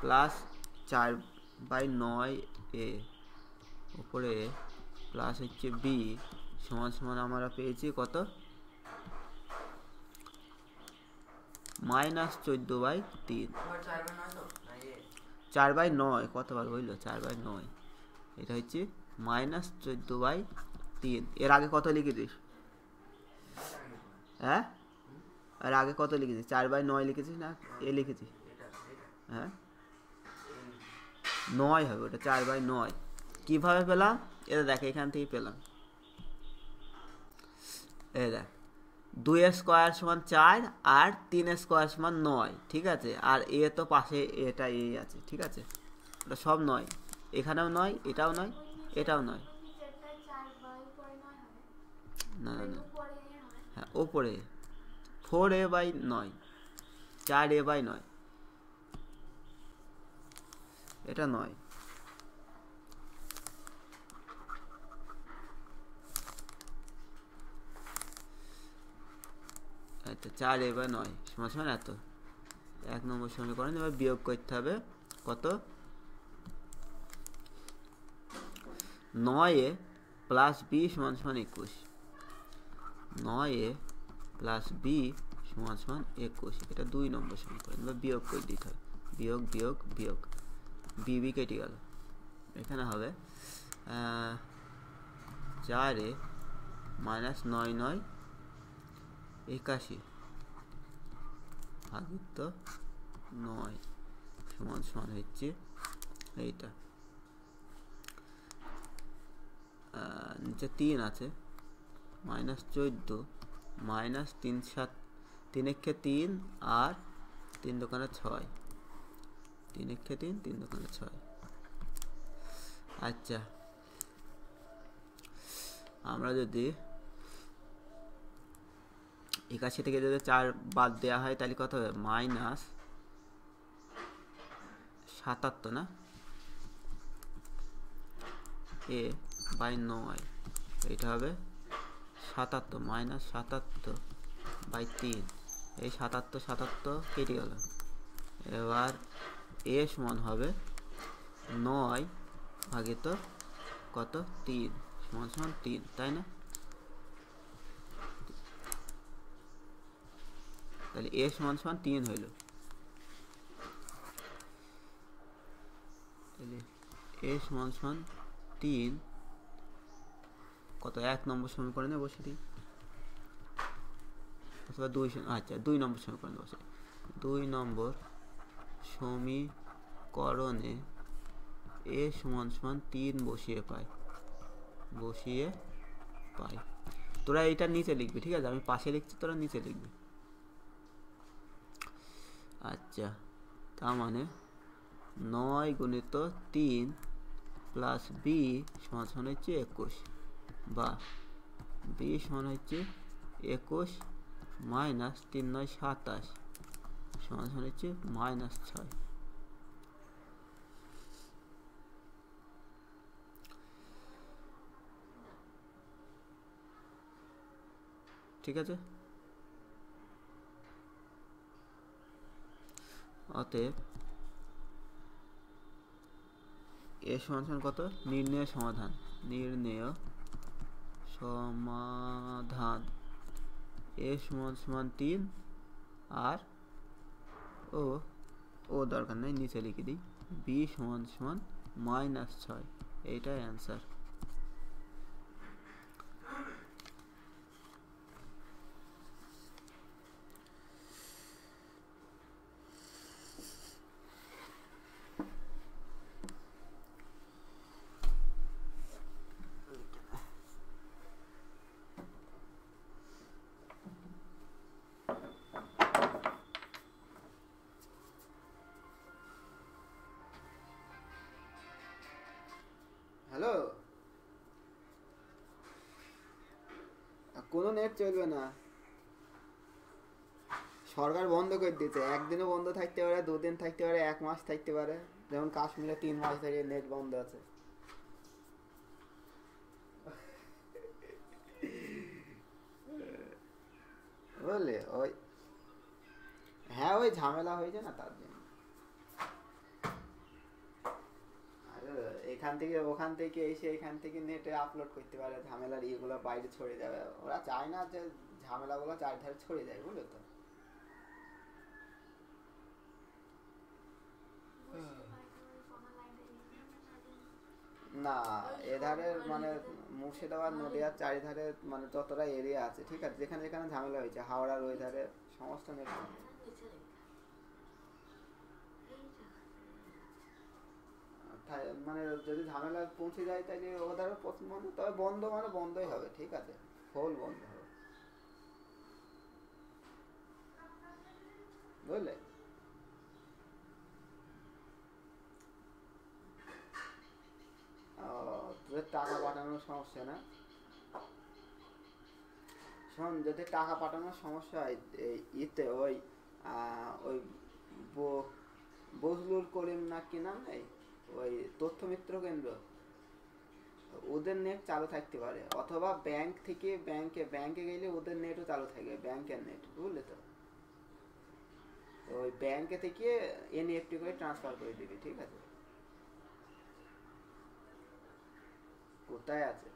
প্লাস চার বাই নয় এ ওপরে প্লাস হচ্ছে বি সমান সমান আমরা পেয়েছি কত মাইনাস চোদ্দ বাই তিন চার বাই নয় কতবার বললো চার বাই নয় এটা হচ্ছে মাইনাস চোদ্দ বাই তিন এর আগে কত লিখেছিস হ্যাঁ এর আগে কত লিখেছিস চার বাই নয় লিখেছিস না এ লিখেছিস হ্যাঁ নয় হবে ওটা চার বাই নয় কীভাবে পেলাম এটা দেখ এখান থেকে পেলাম এই দেখ দুই স্কোয়ার সমান চার আর তিন স্কোয়ার সমান নয় ঠিক আছে আর এ তো পাশে এটা এ আছে ঠিক আছে ওটা সব নয় এখানেও নয় এটাও নয় এটাও নয় না না হ্যাঁ ওপরে ফোর এ বাই নয় চার এ বাই নয় এটা নয় আচ্ছা চার এবার নয় সমান সমান এত এক নম্বর সমীকরণ এবার বিয়োগ করতে হবে কত নয়ে প্লাস বি সমান সমান একুশ নয় এ প্লাস বি সমান সমান একুশ এটা দুই নম্বর সমীকরণ এবার বিয়োগ করে দিতে হবে বিয়োগ বিয়োগ বিয়োগ বিবি কেটে গেল এখানে হবে চার এ মাইনাস নয় নয় একাশি ভাগিত নয় সমান সমান হচ্ছে এইটা নিচে তিন আছে মাইনাস চোদ্দ মাইনাস তিন সাত তিন একে তিন আর তিন দোকানে ছয় তিন একে তিন তিন দোকানে ছয় আচ্ছা আমরা যদি একাশি থেকে যদি চার বাদ দেওয়া হয় তাহলে কত হবে মাইনাস সাতাত্তর না এ বাই নয় এটা হবে সাতাত্তর মাইনাস সাতাত্তর বাই তিন এই সাতাত্তর সাতাত্তর কেটে গেল এবার এস মান হবে নয় ভাগে ভাগিত কত তিন সমান সমান তিন তাই না তাহলে এ সমান সমান তিন হইল তাহলে এ সমান সমান তিন কত এক নম্বর সমীকরণে বসে দিই অথবা দুই আচ্ছা দুই নম্বর সমীকরণে বসে দুই নম্বর সমীকরণে এ সমান সমান তিন বসিয়ে পাই বসিয়ে পাই তোরা এটা নিচে লিখবি ঠিক আছে আমি পাশে লিখছি তোরা নিচে লিখবি আচ্ছা তার মানে নয় গুণিত তিন প্লাস বি সমান সমান হচ্ছে একুশ বা বি সমান হচ্ছে একুশ মাইনাস তিন নয় সাতাশ সমাধান হচ্ছে মাইনাস ছয় ঠিক আছে অতএব এ সমান কত নির্ণয় সমাধান নির্ণয় সমাধান এ সমান সমান তিন আর ও ও দরকার নাই নিচে লিখে দিই বি সমান সমান মাইনাস ছয় এইটাই অ্যান্সার নেট চলবে না সরকার বন্ধ করে দিতে একদিনও বন্ধ থাকতে পারে দুদিন থাকতে পারে এক মাস থাকতে পারে যেমন কাশ্মীরে তিন মাস থেকে নেট বন্ধ আছে বুঝলে ওই হ্যাঁ ওই ঝামেলা হয়েছে না তার জন্য এখান থেকে ওখান থেকে এসে এখান থেকে নেটে আপলোড করতে পারে ঝামেলার ইয়েগুলো বাইরে ছড়ে যাবে ওরা চায় না যে ঝামেলাগুলো চারধারে ছড়িয়ে যায় বুঝলো তো না এধারের মানে মুর্শিদাবাদ নদীয়ার চারিধারে মানে যতটা এরিয়া আছে ঠিক আছে যেখানে যেখানে ঝামেলা হয়েছে হাওড়ার ওই ধারে সমস্ত নেট মানে যদি ঝামেলা পৌঁছে যায় তাহলে ওদের পছন্দ মানে তবে বন্ধ মানে বন্ধই হবে ঠিক আছে ফুল বন্ধ হবে বুঝলে তোদের টাকা পাঠানোর সমস্যা না শোন যদি টাকা পাঠানোর সমস্যা হয় ইতে ওই ওই বজলুল করিম না কি নাম নেই ওই তথ্য মিত্র কেন্দ্র ওদের নেট চালু থাকতে পারে অথবা ব্যাংক থেকে ব্যাংকে ব্যাংকে গেলে ওদের নেটও চালু থাকবে ব্যাংকের নেট বুঝলে তো ওই ব্যাংকে থেকে এনএফটি e করে ট্রান্সফার করে দিবি ঠিক আছে কোথায় আছে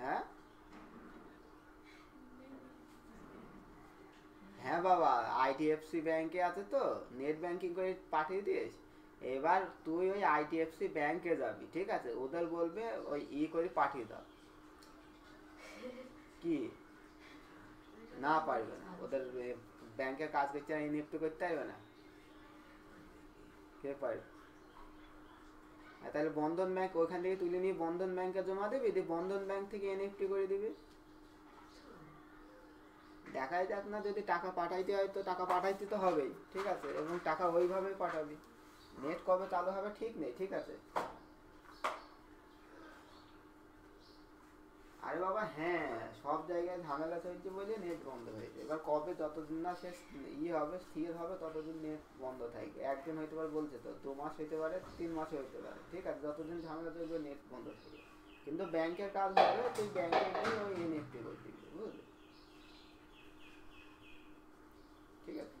হ্যাঁ হ্যাঁ বাবা আইডিএফসি ব্যাংকে আছে তো নেট ব্যাংকিং করে পাঠিয়ে দিয়েছি এবার তুই ওই আইডিএফসি ব্যাংকে যাবি ঠিক আছে ওদের বলবে ওই ই করে পাঠিয়ে দাও কি না পারবে না ওদের ব্যাংকের কাজ করতে আর ইনএফটি করতে পারবে না কে পারবে তাহলে বন্ধন ব্যাংক ওইখান থেকে তুলে নিয়ে বন্ধন ব্যাংকে জমা দেবে দিয়ে বন্ধন ব্যাংক থেকে এনএফটি করে দিবি দেখাই যাক না যদি টাকা পাঠাইতে হয় তো টাকা পাঠাইতে তো হবেই ঠিক আছে এবং টাকা ওইভাবেই পাঠাবি নেট কবে চালু হবে ঠিক নেই ঠিক আছে আরে বাবা হ্যাঁ সব জায়গায় ঝামেলা চলছে বলে নেট বন্ধ হয়েছে এবার কবে যতদিন না সে ইয়ে হবে স্থির হবে ততদিন নেট বন্ধ থাকবে একদিন হইতে পারে বলছে তো দু মাস হইতে পারে তিন মাস হইতে পারে ঠিক আছে যতদিন ঝামেলা চলবে নেট বন্ধ থাকবে কিন্তু ব্যাংকের কাজ হবে তুই ব্যাংকে গিয়ে ওই এনএফটি দিবি বুঝলি ঠিক আছে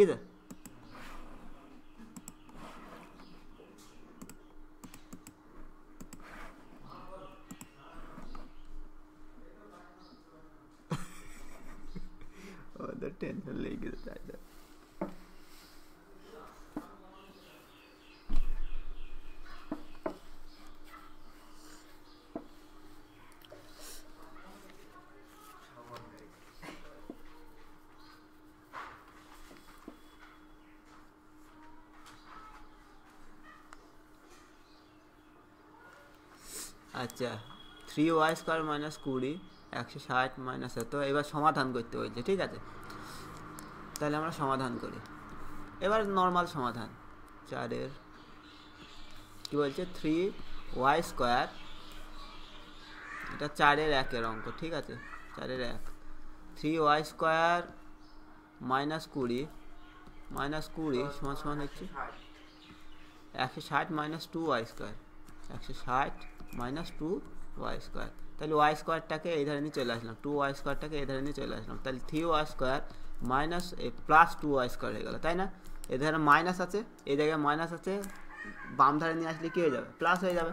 كده আচ্ছা থ্রি ওয়াই স্কোয়ার মাইনাস কুড়ি একশো ষাট মাইনাস এত এবার সমাধান করতে হয়েছে ঠিক আছে তাহলে আমরা সমাধান করি এবার নর্মাল সমাধান চারের কি বলছে থ্রি ওয়াই স্কোয়ার এটা চারের একের অঙ্ক ঠিক আছে চারের এক থ্রি ওয়াই স্কোয়ার মাইনাস কুড়ি মাইনাস কুড়ি সমান সমান হচ্ছে একশো ষাট মাইনাস টু ওয়াই স্কোয়ার একশো ষাট মাইনাস টু ওয়াই স্কোয়ার তাহলে ওয়াই স্কোয়ারটাকে এই ধারে নিয়ে চলে আসলাম টু ওয়াই স্কোয়ারটাকে এই ধারে নিয়ে চলে আসলাম তাহলে three y square minus plus two y square হয়ে গেল তাই না এ ধারে মাইনাস আছে এই জায়গায় মাইনাস আছে বাম ধারে নিয়ে আসলে কী হয়ে যাবে প্লাস হয়ে যাবে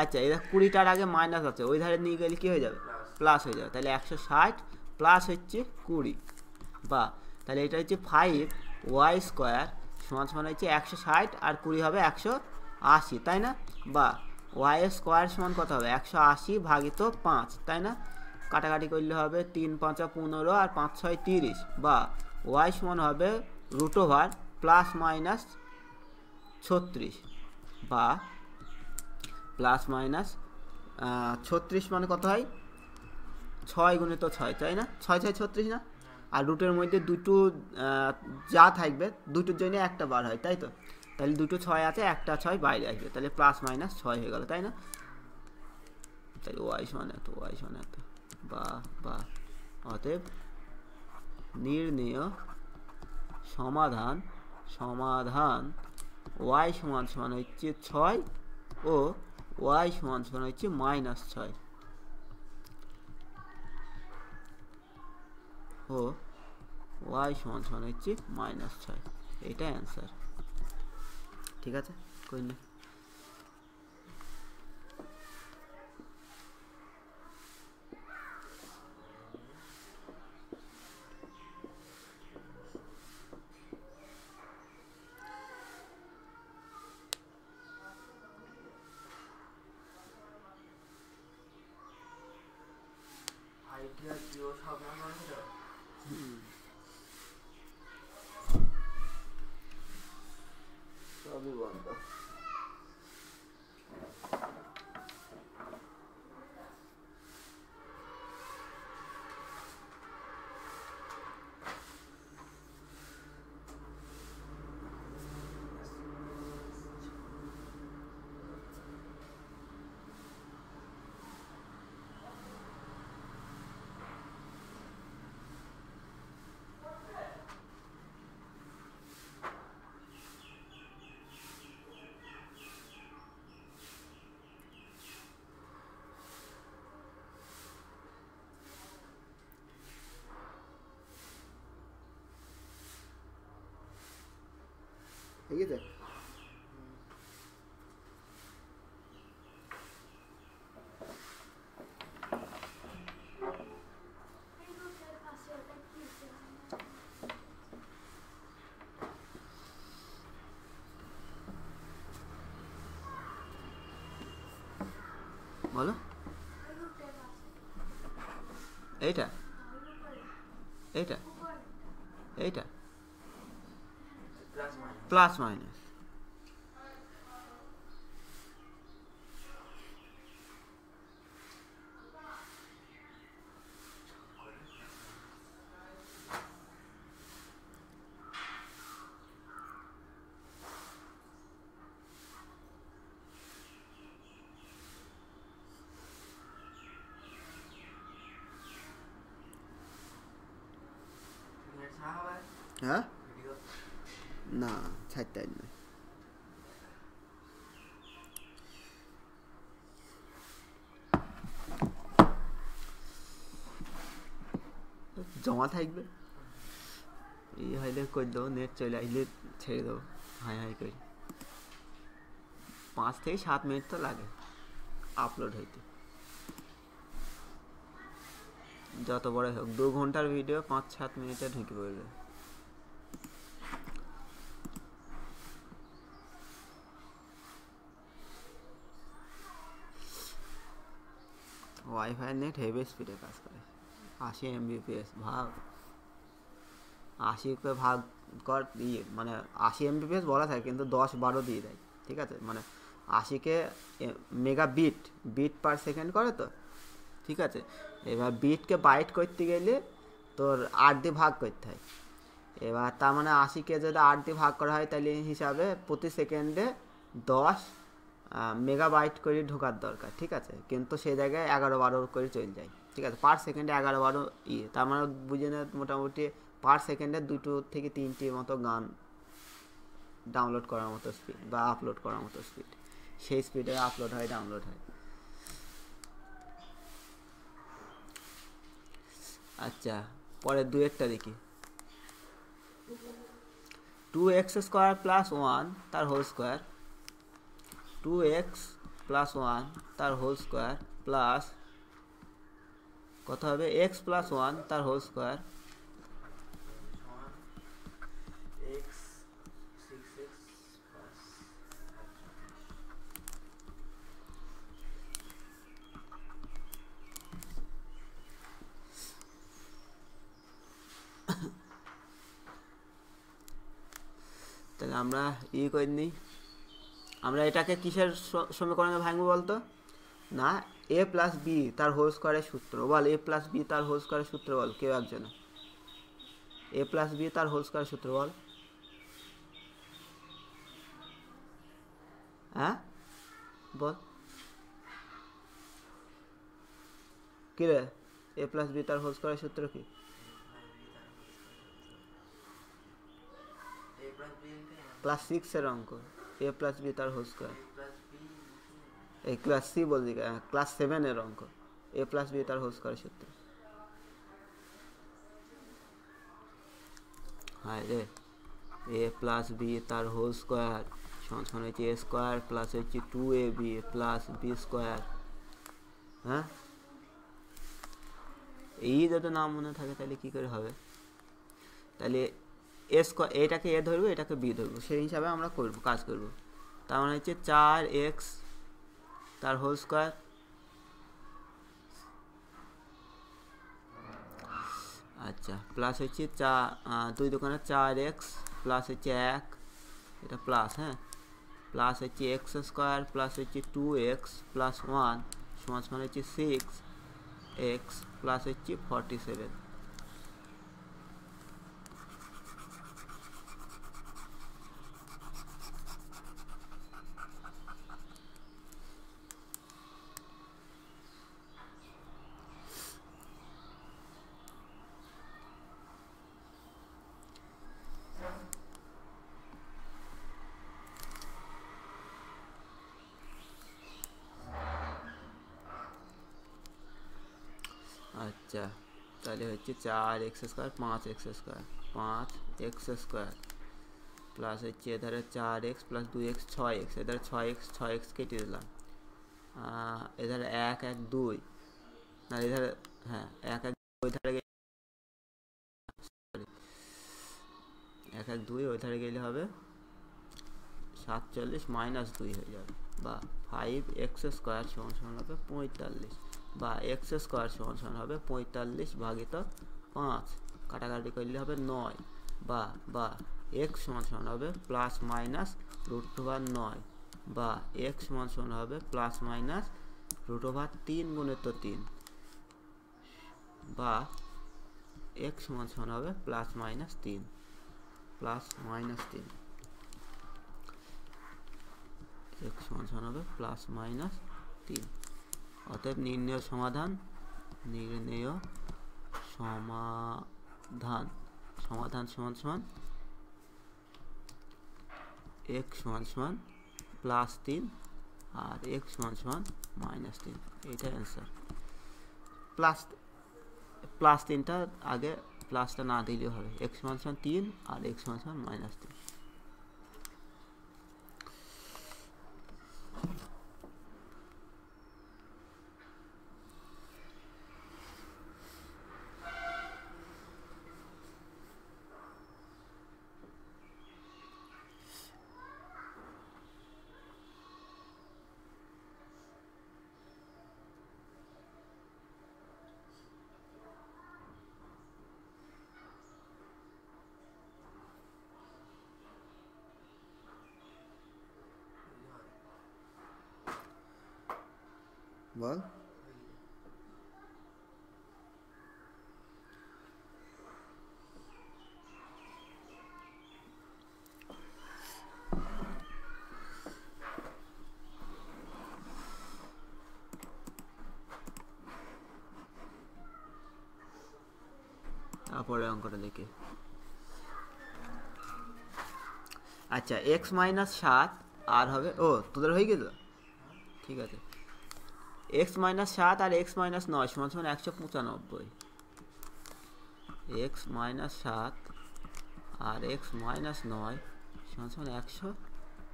আচ্ছা এরা কুড়িটার আগে মাইনাস আছে ওই ধারে নিয়ে গেলে কী হয়ে যাবে প্লাস হয়ে যাবে তাহলে একশো ষাট প্লাস হচ্ছে কুড়ি বা তাহলে এটা হচ্ছে ফাইভ ওয়াই স্কোয়ার সমান সমান হচ্ছে একশো ষাট আর কুড়ি হবে একশো আশি তাই না বা ওয়াই স্কোয়ার সমান কত হবে একশো আশি ভাগিত পাঁচ তাই না কাটাকাটি করলে হবে তিন পাঁচা পনেরো আর পাঁচ ছয় তিরিশ বা ওয়াই সমান হবে রুট ওভার প্লাস মাইনাস ছত্রিশ বা প্লাস মাইনাস ছত্রিশ মানে কত হয় ছয় গুণে তো ছয় তাই না ছয় ছয় ছত্রিশ না আর রুটের মধ্যে দুটো যা থাকবে দুটোর জন্য একটা বার হয় তাই তো তাহলে দুটো ছয় আছে একটা ছয় বাইরে আসবে তাহলে প্লাস মাইনাস ছয় হয়ে গেল তাই না তাহলে ওয়াই সমান এত ওয়াই সমান এত বা বা অতএব নির্ণয় সমাধান সমাধান ওয়াই সমান সমান হচ্ছে ছয় ও ওয়াই সমান সমান হচ্ছে মাইনাস ছয় ও ওয়াই সমান সমান হচ্ছে মাইনাস ছয় এটা অ্যান্সার ঠিক আছে কই না ঠিক আছে বলো এইটা এইটা এইটা plus minus জমা থাকবে এই হইলে করে দেবো নেট চলে আসলে ছেড়ে দেবো হাই হাই করে পাঁচ থেকে সাত মিনিট তো লাগে আপলোড হইতে যত বড় হোক দু ঘন্টার ভিডিও পাঁচ সাত মিনিটে ঢুকে পড়বে ওয়াইফাই নেট হেভি স্পিডে কাজ করে আশি এমবিপিএস ভাগ আশিকে ভাগ কর দিয়ে মানে আশি এমবিপিএস বলা থাকে কিন্তু দশ বারো দিয়ে দেয় ঠিক আছে মানে আশিকে mega bit bit per second করে তো ঠিক আছে এবার বিটকে বাইট করতে গেলে তোর আট দিয়ে ভাগ করতে হয় এবার তার মানে আশিকে যদি আট দিয়ে ভাগ করা হয় তাহলে হিসাবে প্রতি সেকেন্ডে দশ মেগা বাইট করে ঢোকার দরকার ঠিক আছে কিন্তু সে জায়গায় এগারো বারো করে চলে যায় ঠিক আছে পার সেকেন্ডে এগারো বারো ইয়ে তার মানে বুঝে না মোটামুটি পার সেকেন্ডে দুটো থেকে তিনটি মতো গান ডাউনলোড করার মতো স্পিড বা আপলোড করার মতো স্পিড সেই স্পিডে আপলোড হয় ডাউনলোড হয় আচ্ছা পরে দু একটা দেখি two x square plus one তার whole square two x plus one তার হোল স্কোয়ার প্লাস কত হবে x প্লাস ওয়ান তার হোল স্কোয়ার তাহলে আমরা ই করে নিই আমরা এটাকে কিসের সমীকরণে ভাঙবো বলতো না এ প্লাস বি তার হোল স্কোয়ারের সূত্র বল এ প্লাস বি তার হোল স্কোয়ারের সূত্র বল কেউ একজন এ প্লাস বি তার হোল স্কোয়ারের সূত্র বল হ্যাঁ বল কি রে এ প্লাস বি তার হোল স্কোয়ারের সূত্র কি প্লাস সিক্সের অঙ্ক এ প্লাস বি তার হোল স্কোয়ার এই ক্লাস সি বলছি ক্লাস সেভেনের অঙ্ক এ প্লাস বি তার হোল স্কোয়ারের সূত্র হ্যাঁ রে এ প্লাস বি তার হোল স্কোয়ার সমান হচ্ছে এ স্কোয়ার প্লাস হচ্ছে two a b plus b square হ্যাঁ এই যদি না মনে থাকে তাহলে কী করে হবে তাহলে এ স্কোয়ার এটাকে এ ধরবো এটাকে বি ধরবো সেই হিসাবে আমরা করব কাজ করব তার মানে হচ্ছে চার এক্স তার হোল স্কোয়ার আচ্ছা প্লাস হচ্ছে চা দুই দোকানে চার এক্স প্লাস হচ্ছে এক এটা প্লাস হ্যাঁ প্লাস হচ্ছে এক্স স্কোয়ার প্লাস হচ্ছে টু এক্স প্লাস ওয়ান সমান সমান হচ্ছে সিক্স এক্স প্লাস হচ্ছে ফর্টি সেভেন চার এক্স স্কোয়ার পাঁচ এক্স স্কোয়ার পাঁচ এক্স স্কোয়ার প্লাস হচ্ছে এধারে চার এক্স প্লাস দুই এক্স ছয় এক্স এধারে ছয় এক্স ছয় এক্স কেটে দিলাম এধারে এক এক দুই না এধারে হ্যাঁ এক এক ওই ধারে এক এক দুই ওই ধারে গেলে হবে সাতচল্লিশ মাইনাস দুই হয়ে যাবে বা ফাইভ এক্স স্কোয়ার সমান সমান হবে পঁয়তাল্লিশ বা এক্স স্কোয়ার সমান সমান হবে পঁয়তাল্লিশ ভাগিত পাঁচ কাটাকাটি করলে হবে নয় বা বা এক্স সমান সমান হবে প্লাস মাইনাস রুট ওভার নয় বা এক্স সমান সমান হবে প্লাস মাইনাস রুট ওভার তিন গুণিত তিন বা এক্স সমান সমান হবে প্লাস মাইনাস তিন প্লাস মাইনাস তিন এক্স সমান সমান হবে প্লাস মাইনাস তিন অতএব নির্ণয় সমাধান নির্ণেয় সমাধান সমাধান সমান সমান এক সমান সমান প্লাস তিন আর এক সমান সমান মাইনাস তিন এইটাই অ্যান্সার প্লাস প্লাস তিনটা আগে প্লাসটা না দিলেও হবে এক সমান সমান তিন আর এক সমান সমান মাইনাস তিন সংখ্যাটা দেখে আচ্ছা এক্স মাইনাস সাত আর হবে ও তোদের হয়ে গেল ঠিক আছে এক্স মাইনাস সাত আর এক্স মাইনাস নয় সমান সমান একশো পঁচানব্বই এক্স মাইনাস সাত আর এক্স মাইনাস নয় সমান সমান একশো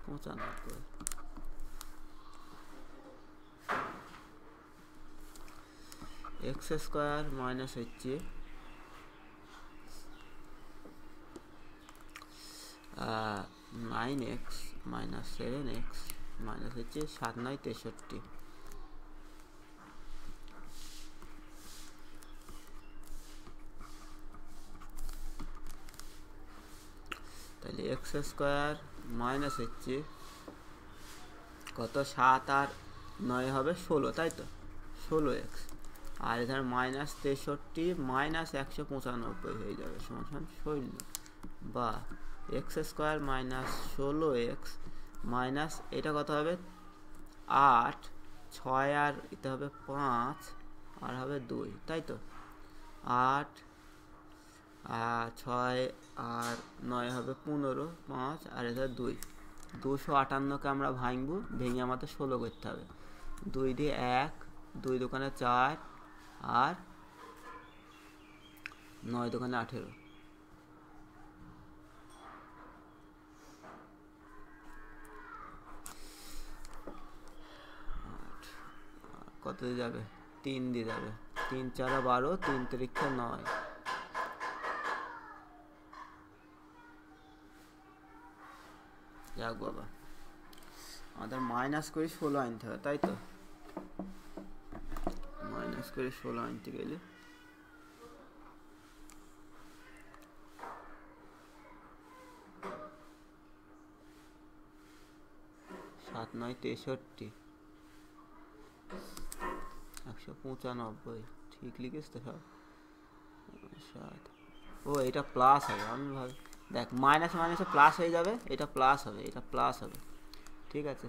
পঁচানব্বই এক্স স্কোয়ার মাইনাস হচ্ছে nine x minus seven x minus হচ্ছে সাত নয় তেষট্টি তাহলে এক্স স্কোয়ার মাইনাস হচ্ছে কত সাত আর নয় হবে ষোলো তাই তো ষোলো এক্স আর এখানে মাইনাস তেষট্টি মাইনাস একশো পঁচানব্বই হয়ে যাবে সমান সমান শূন্য বা এক্স স্কোয়ার মাইনাস ষোলো এক্স মাইনাস এটা কত হবে আট ছয় আর এটা হবে পাঁচ আর হবে দুই তাই তো আট আর ছয় আর নয় হবে পনেরো পাঁচ আর এটা দুই দুশো আটান্নকে আমরা ভাঙব ভেঙে আমাদের ষোলো করতে হবে দুই দিয়ে এক দুই দোকানে চার আর নয় দোকানে আঠেরো কত দিয়ে যাবে তিন দিয়ে যাবে তিন চারা বারো তিন তিরিক্ষা নয় যাক বাবা আমাদের মাইনাস করে ষোলো আনতে হবে তাই তো মাইনাস করে ষোলো আনতে গেলে সাত নয় তেষট্টি একশো পঁচানব্বই ঠিক লিখিস তো সব সাত ও এটা প্লাস হবে আমি ভাব দেখ মাইনাস মাইনাসে প্লাস হয়ে যাবে এটা প্লাস হবে এটা প্লাস হবে ঠিক আছে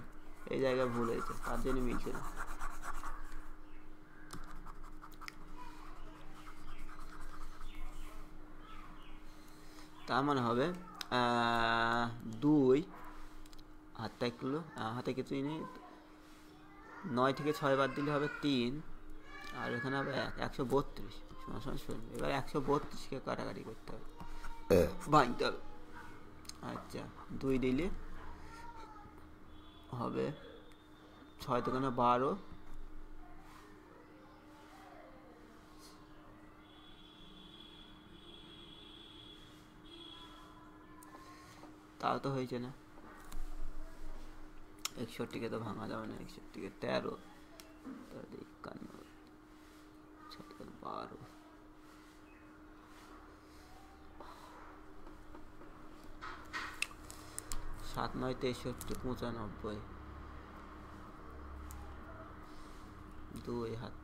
এই জায়গায় ভুল হয়েছে তার জন্য মিলছে না তার মানে হবে দুই হাতটা একটু হাতে কিছুই নেই নয় থেকে ছয় বার দিলে হবে তিন আর এখানে আবার একশো বত্রিশ এবার একশো বত্রিশকে কাটাকাটি করতে হবে ভাঙতে হবে আচ্ছা দুই দিলে হবে ছয় দোকানে বারো তাও তো হয়েছে না একষট্টিকে তো ভাঙা যাবে না একষট্টিকে তেরো তাহলে একান্ন the bottom. সাত নয় তেষট্টি পঁচানব্বই দুই হাত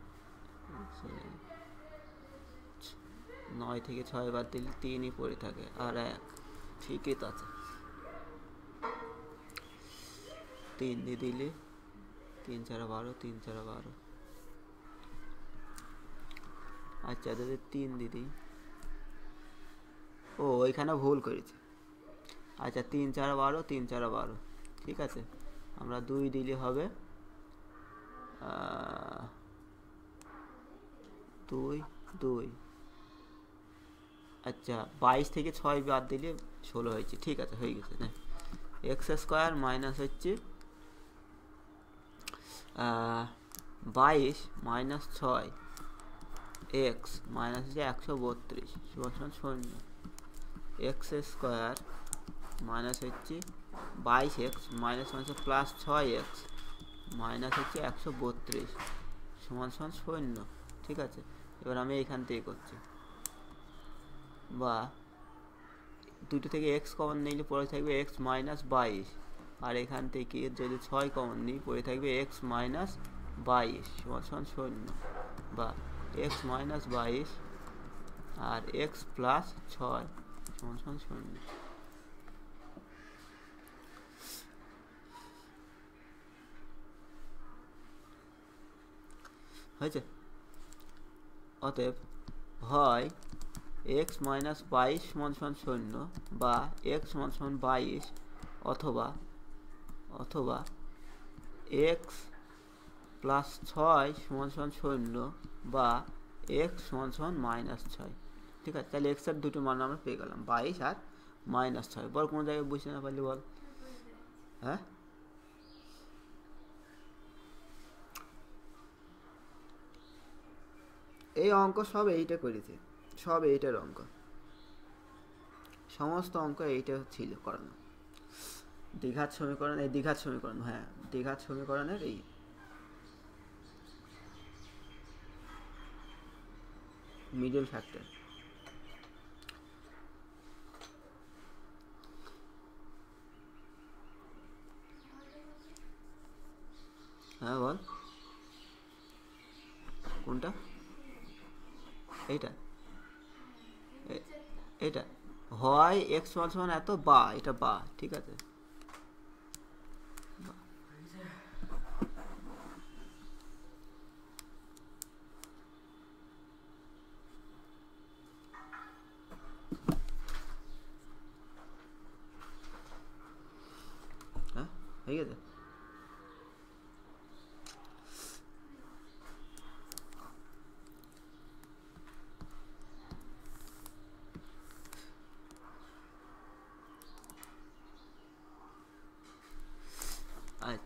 নয় থেকে ছয় বার দিলে তিনই পড়ে থাকে আর এক ঠিকই তো আছে তিন দিয়ে দিলে তিন চারা বারো তিন চারা বারো আচ্ছা তাহলে তিন দিদি ও ওইখানে ভুল করেছে আচ্ছা তিন চার বারো তিন চার বারো ঠিক আছে আমরা দুই দিলে হবে দুই দুই আচ্ছা বাইশ থেকে ছয় বাদ দিলে ষোলো হয়েছে ঠিক আছে হয়ে গেছে হ্যাঁ এক্স স্কোয়ার মাইনাস হচ্ছে বাইশ মাইনাস ছয় এক্স মাইনাস হচ্ছে একশো বত্রিশ সমান শূন্য এক্স স্কোয়ার মাইনাস হচ্ছে বাইশ এক্স মাইনাস হচ্ছে প্লাস ছয় এক্স মাইনাস হচ্ছে একশো বত্রিশ সমান সমান শূন্য ঠিক আছে এবার আমি এখান থেকে করছি বা দুটো থেকে এক্স কমন নিলে পড়ে থাকবে এক্স মাইনাস বাইশ আর এখান থেকে যদি ছয় কমন নিই পড়ে থাকবে এক্স মাইনাস বাইশ সমান সমান শূন্য বা এক্স মাইনাস বাইশ আর এক্স প্লাস ছয় সমান সমান শূন্য হয়েছে অতএব হয় এক্স মাইনাস বাইশ সমান সমান শূন্য বা এক্স সমান সমান বাইশ অথবা অথবা এক্স প্লাস ছয় সমান সমান শূন্য বা এক্স সমান সমান মাইনাস ছয় ঠিক আছে তাহলে এক্স আর দুটো মান আমরা পেয়ে গেলাম বাইশ আর মাইনাস ছয় বল কোনো জায়গায় বুঝতে না পারলি বল হ্যাঁ এই অঙ্ক সব এইটা করেছে সব এইটার অঙ্ক সমস্ত অঙ্ক এইটা ছিল করানো দীঘার সমীকরণ এই দীঘার সমীকরণ হ্যাঁ দীঘার সমীকরণের এই মিডল ফ্যাক্টর হ্যাঁ বল কোনটা এইটা এটা হয় এক্স সমান এত বা এটা বা ঠিক আছে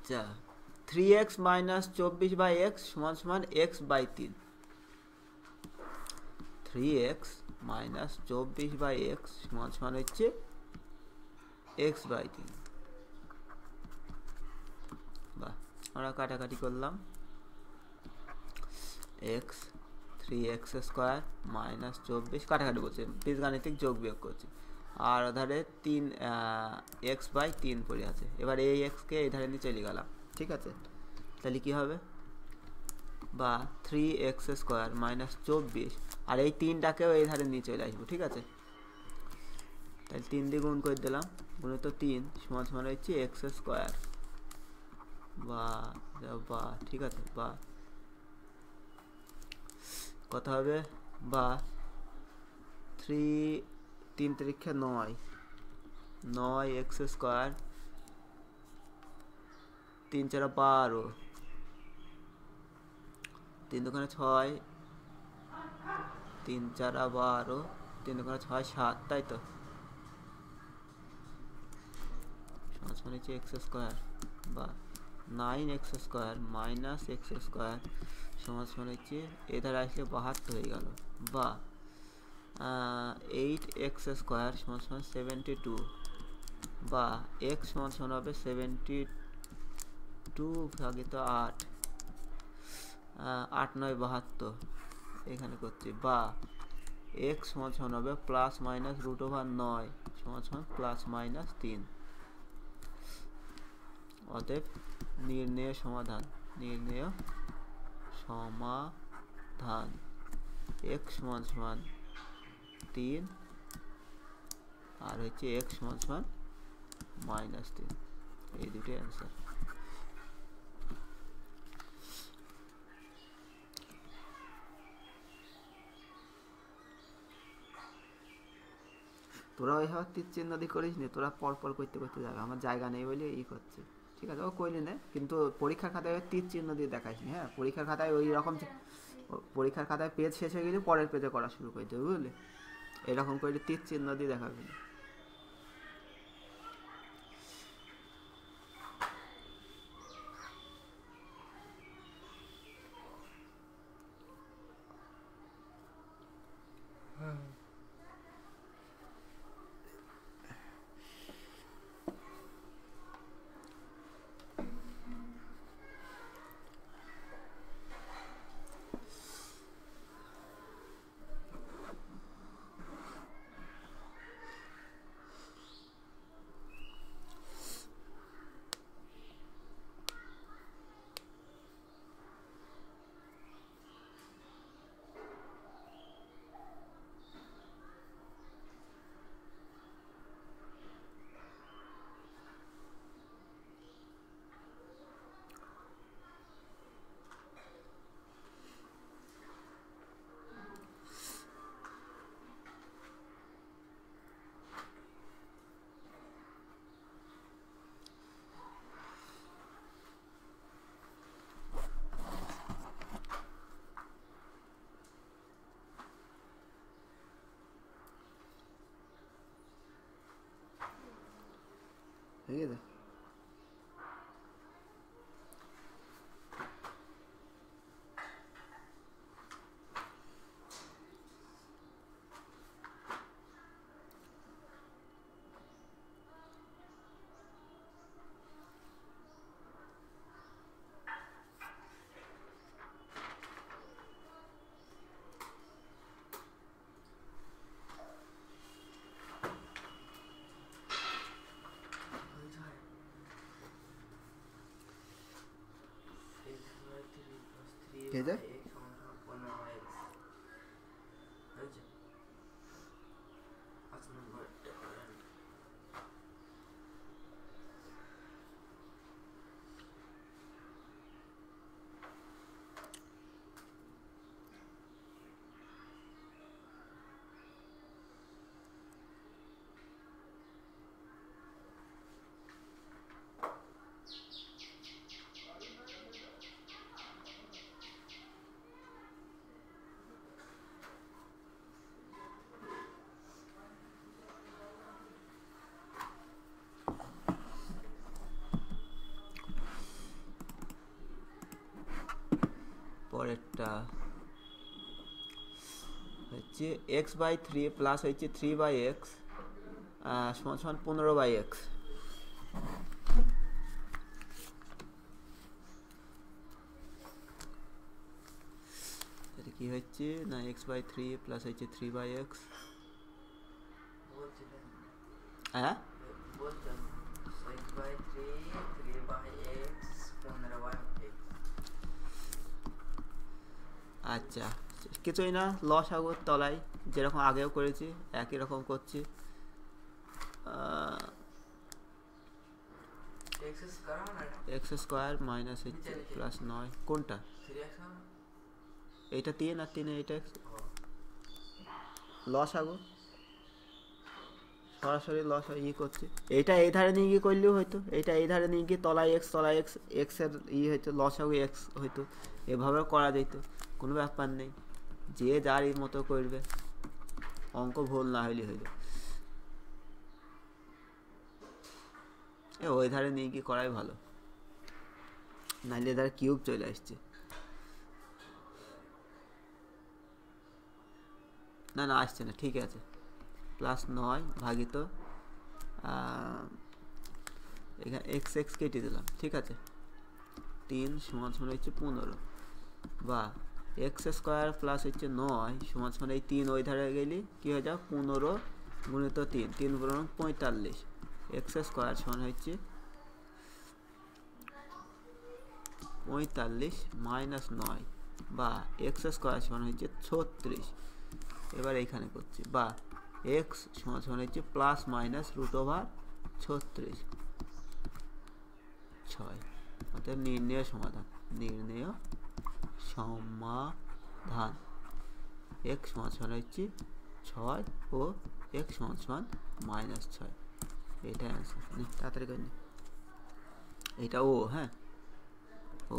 আচ্ছা থ্রি এক্স মাইনাস চব্বিশ বাই এক্স সমান সমান এক্স বাই তিন থ্রি এক্স মাইনাস চব্বিশ বাই এক্স সমান সমান হচ্ছে এক্স বাই তিন বাহ আমরা কাটাকাটি করলাম x three x square minus চব্বিশ কাটাকাটি করছে বীজগাণিতিক যোগ বিয়োগ করছে আর ধারে তিন এক্স বাই তিন পড়ে আছে এবার এই এক্সকে এই ধারে নিয়ে চলে গেলাম ঠিক আছে তাহলে কী হবে বা থ্রি এক্স স্কোয়ার মাইনাস চব্বিশ আর এই তিনটাকেও এই ধারে নিয়ে চলে আসবো ঠিক আছে তাহলে তিন দিয়ে গুণ করে দিলাম গুণে তো তিন সমান সমান হচ্ছে এক্স স্কোয়ার বা বা ঠিক আছে বা কথা হবে বা থ্রি তিন তারিখে নয় নয় এক্স স্কোয়ার তিন চারা বারো তিন দোকানে ছয় তিন চারা বারো তিন দোকানে ছয় সাত তাই তো মানে হচ্ছে এক্স স্কোয়ার বা nine x square minus x square সমান সমান হচ্ছে এ ধারে আসলে বাহাত্তর হয়ে গেল বা এইট এক্স স্কোয়ার সমান সমান সেভেন্টি টু বা এক্স সমান সমান হবে সেভেন্টি টু ভাগিত আট আট নয় বাহাত্তর এখানে করছি বা এক্স সমান সমান হবে প্লাস মাইনাস রুট ওভার নয় সমান সমান প্লাস মাইনাস তিন অতএব নির্ণয় সমাধান নির্ণেয় সমাধান এক্স সমান সমান তিন আর হচ্ছে এক্স সমান সমান মাইনাস তিন এই দুটো অ্যান্সার তোরা ওইভাবে তীর চিহ্ন দিয়ে করিস নি তোরা পরপর করতে করতে যাবে আমার জায়গা নেই বলে ই করছে ঠিক আছে ও কইলি না কিন্তু পরীক্ষার খাতায় তীর চিহ্ন দিয়ে দেখাইস হ্যাঁ পরীক্ষার খাতায় ওই রকম পরীক্ষার খাতায় পেজ শেষ হয়ে গেলে পরের পেজে করা শুরু করে দেবে বুঝলি এরকম করে তীর চিহ্ন দিয়ে দেখাবেন পরেরটা হচ্ছে এক্স বাই থ্রি প্লাস হচ্ছে থ্রি বাই এক্স সমান সমান পনেরো বাই এক্স কি হচ্ছে না এক্স বাই থ্রি প্লাস হচ্ছে থ্রি বাই এক্স হ্যাঁ আচ্ছা কিছুই না লসাগুর তলায় যেরকম আগেও করেছি একই রকম করছি এক্স স্কোয়ার মাইনাস প্লাস নয় কোনটা এইটা তিন আর তিনে এটা লসাগু সরাসরি লস ই করছি এটা এই ধারে নিয়ে গিয়ে করলেও হয়তো এটা এই ধারে নিয়ে গিয়ে তলায় এক্স তলায় এক্স এক্সের ই হয়তো লস হবে এক্স হয়তো এভাবে করা যেত কোনো ব্যাপার নেই যে যার এই মতো করবে অঙ্ক ভুল না হইলে হইল এ ওই ধারে নিয়ে গিয়ে করাই ভালো নাহলে ধারে কিউব চলে আসছে না না আসছে না ঠিক আছে প্লাস নয় ভাগিত এখানে এক্স এক্স কেটে দিলাম ঠিক আছে তিন সমান সমান হচ্ছে পনেরো বা এক্স স্কোয়ার প্লাস হচ্ছে নয় সমান সমান এই তিন ওই ধারে গেলে কী হয়ে যাও পনেরো গুণিত তিন তিন বরং পঁয়তাল্লিশ এক্স স্কোয়ার সমান হচ্ছে পঁয়তাল্লিশ মাইনাস নয় বা এক্স স্কোয়ার সমান হচ্ছে ছত্রিশ এবার এইখানে করছি বা এক্স সমান হচ্ছে প্লাস মাইনাস রুট ওভার ছত্রিশ ছয় অর্থাৎ নির্ণয় সমাধান নির্ণয় সমাধান এক্স সমান হচ্ছে ছয় ও এক সমান সমান মাইনাস ছয় এটাই অ্যান্সার তাড়াতাড়ি করে এটা ও হ্যাঁ ও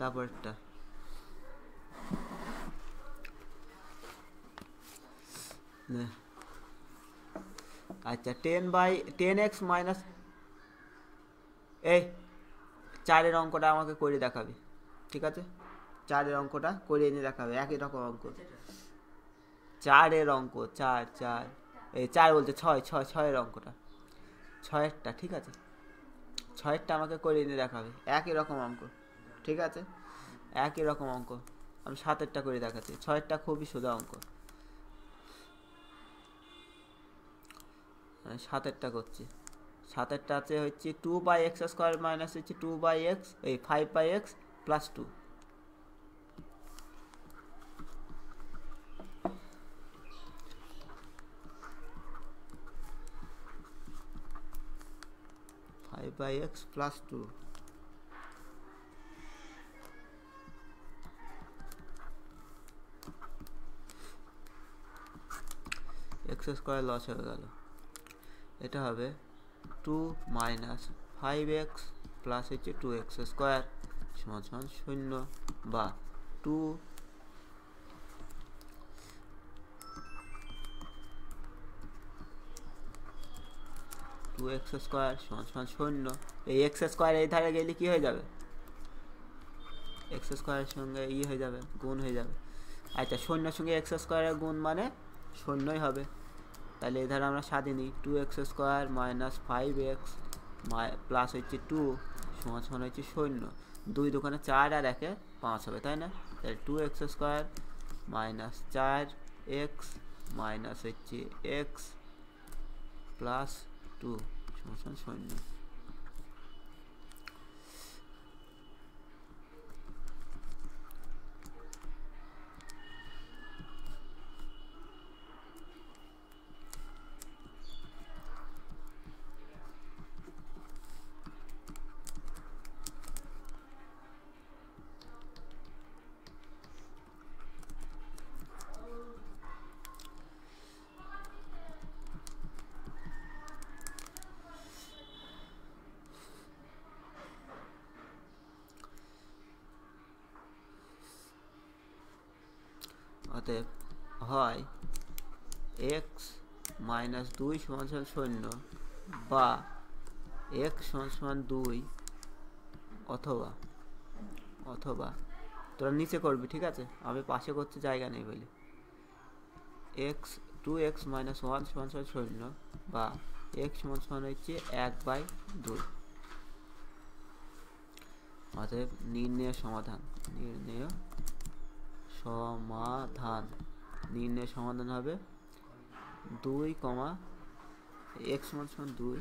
তারপরটা আচ্ছা ten by ten x minus এই চারের অঙ্কটা আমাকে করে দেখাবে ঠিক আছে চারের অঙ্কটা করে এনে দেখাবে একই রকম অঙ্ক চারের অঙ্ক চার চার এই চার বলতে ছয় ছয় ছয়ের অঙ্কটা ছয়েরটা ঠিক আছে ছয়েরটা আমাকে করে এনে দেখাবে একই রকম অঙ্ক ঠিক আছে একই রকম অঙ্ক আমি সাতেরটা করে দেখাচ্ছি ছয়েরটা খুবই সোজা অঙ্ক সাতেরটা করছি সাতেরটা আছে হচ্ছে two by x square minus হচ্ছে টু বাই এক্স এই five by x plus two five by x plus two x square loss হয়ে গেল এটা হবে two minus five x plus হচ্ছে টু এক্স স্কোয়ার সমান সমান শূন্য বা টু টু এক্স স্কোয়ার সমান সমান শূন্য এই এক্স স্কোয়ার এই ধারে গেলে কি হয়ে যাবে এক্স স্কোয়ারের সঙ্গে ই হয়ে যাবে গুণ হয়ে যাবে আচ্ছা শূন্যের সঙ্গে এক্স স্কোয়ারের গুণ মানে শূন্যই হবে তাহলে এধারে আমরা সাজিয়ে নিই two x square minus five x plus হচ্ছে টু সমান সমান হচ্ছে শূন্য দুই দোকানে চার আর একে পাঁচ হবে তাই না তাহলে টু এক্স স্কোয়ার মাইনাস চার এক্স মাইনাস হচ্ছে এক্স প্লাস টু সমান সমান শূন্য দুই সমান সমান শূন্য বা এক সমান সমান দুই অথবা অথবা তোরা নিচে করবি ঠিক আছে আমি পাশে করতে জায়গা নেই বলি x two x minus one সমান সমান শূন্য বা এক সমান সমান হচ্ছে এক বাই দুই অতএব নির্ণয় সমাধান নির্ণয় সমাধান নির্ণয় সমাধান হবে দুই কমা এক্স সমান সমান দুই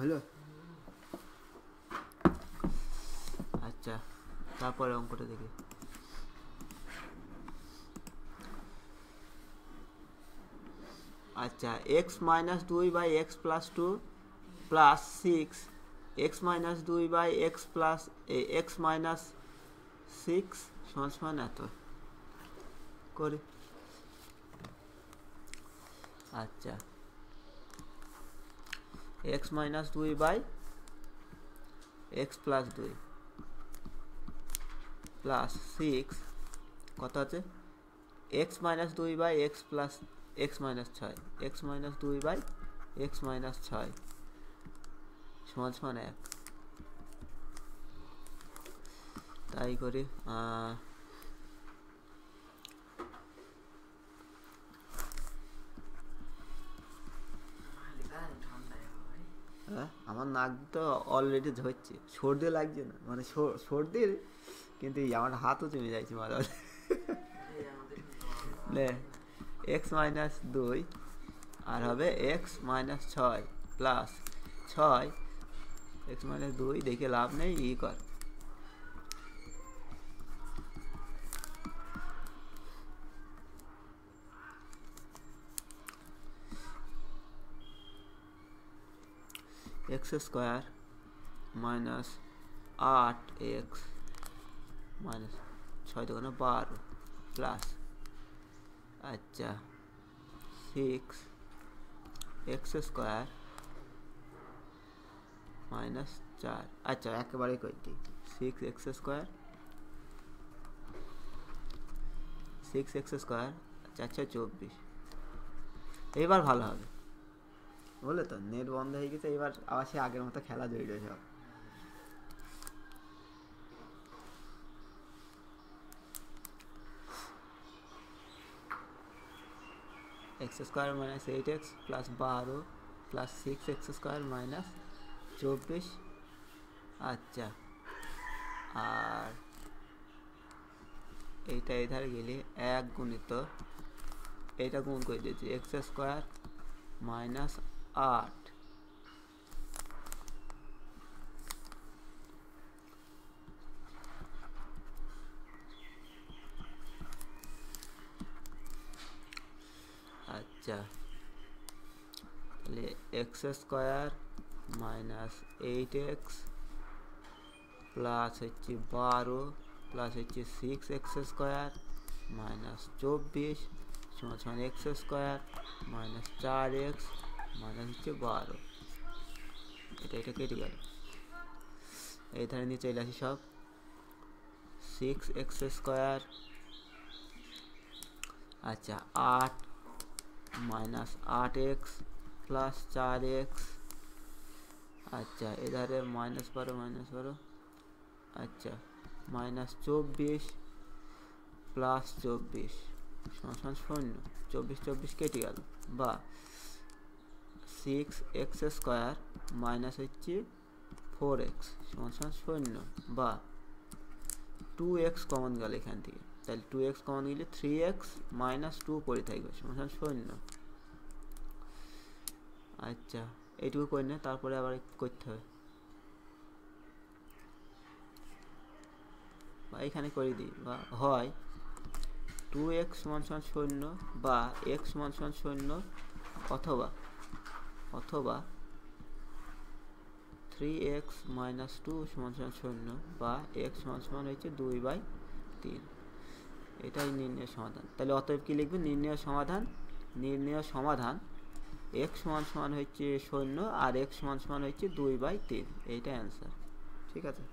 হ্যালো আচ্ছা তারপরে অঙ্কটা দেখি আচ্ছা এক্স মাইনাস দুই by x plus two plus six x minus দুই by x plus x minus six সমান সমান এত করে আচ্ছা এক্স মাইনাস দুই বাই এক্স প্লাস দুই প্লাস সিক্স কত আছে এক্স মাইনাস দুই by x plus x minus ছয় এক্স মাইনাস দুই বাই এক্স মাইনাস ছয় সমান সমান এক তাই করে নাক তো অলরেডি ধরছে সর্দি লাগছে না মানে সর্দির কিন্তু আমার হাতও জমে যাচ্ছে মাঝে নে এক্স মাইনাস দুই আর হবে এক্স মাইনাস ছয় প্লাস ছয় এক্স মাইনাস দুই দেখে লাভ নেই ই কর एक्स स्क्वायर माइनस आठ एक्स माइनस छः बारह प्लस अच्छा सिक्स एक्स स्क्वायर माइनस চার আচ্ছা একেবারে করে six x square six x square square চারশো चौबीस এবার ভালো হবে বলে তো নেট বন্ধ হয়ে গেছে এবার আবার সে আগের মতো খেলা জড়িয়ে সব x square minus eight x plus বারো plus six x square minus চব্বিশ আচ্ছা আর এইটা এধার গেলে এক গুণিত এটা গুণ করে দিয়েছি এক্স স্কোয়ার মাইনাস आठ अच्छा x square minus eight x plus हे बारो प्लस हे सिक्स एक्स स्क्वायर माइनस चौबीस छः छः एक्स स्क्वायर माइनस चार एक्स মানে হচ্ছে বারো এটা এটা কেটে গেল এই ধারে নিয়ে চলে আসি সব সিক্স এক্স স্কোয়ার আচ্ছা আট মাইনাস আট এক্স প্লাস চার এক্স আচ্ছা এধারে মাইনাস বারো মাইনাস বারো আচ্ছা মাইনাস চব্বিশ প্লাস চব্বিশ সমান শূন্য চব্বিশ চব্বিশ কেটে গেল বা সিক্স এক্স স্কোয়ার মাইনাস হচ্ছে ফোর এক্স সমান সমান শূন্য বা টু এক্স কমন গেল এখান থেকে তাহলে টু এক্স কমন গেলে থ্রি এক্স মাইনাস টু পড়ে থাকবে সমান সমান শূন্য আচ্ছা এইটুকু করে নে তারপরে আবার করতে হবে বা এখানে করে দিই বা হয় টু এক্স সমান সমান শূন্য বা এক্স সমান সমান শূন্য অথবা অথবা থ্রি এক্স মাইনাস টু সমান সমান শূন্য বা এক্স সমান সমান হয়েছে দুই বাই তিন এটাই নির্ণয় সমাধান তাহলে অতএব কী লিখবেন নির্ণয় সমাধান নির্ণয় সমাধান এক্স সমান সমান হচ্ছে শূন্য আর এক্স সমান সমান হচ্ছে দুই বাই তিন এইটাই অ্যান্সার ঠিক আছে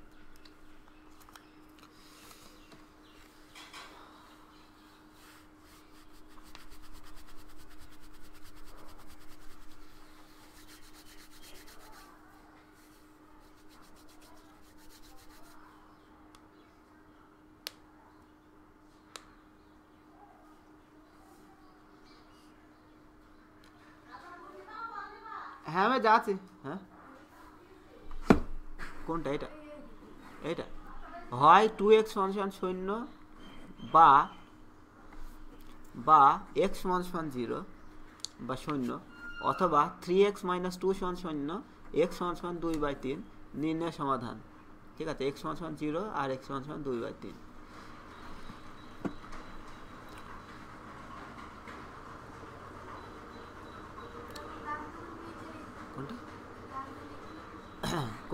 এটা হ্যাঁ কোনটা এটা এটা হয় টু এক্স সমান সমান শূন্য বা বা এক্স সমান সমান জিরো বা শূন্য অথবা থ্রি এক্স মাইনাস টু সমান শূন্য এক্স সমান সমান দুই বাই তিন নির্ণয় সমাধান ঠিক আছে এক্স সমান সমান জিরো আর এক্স সমান সমান দুই বাই তিন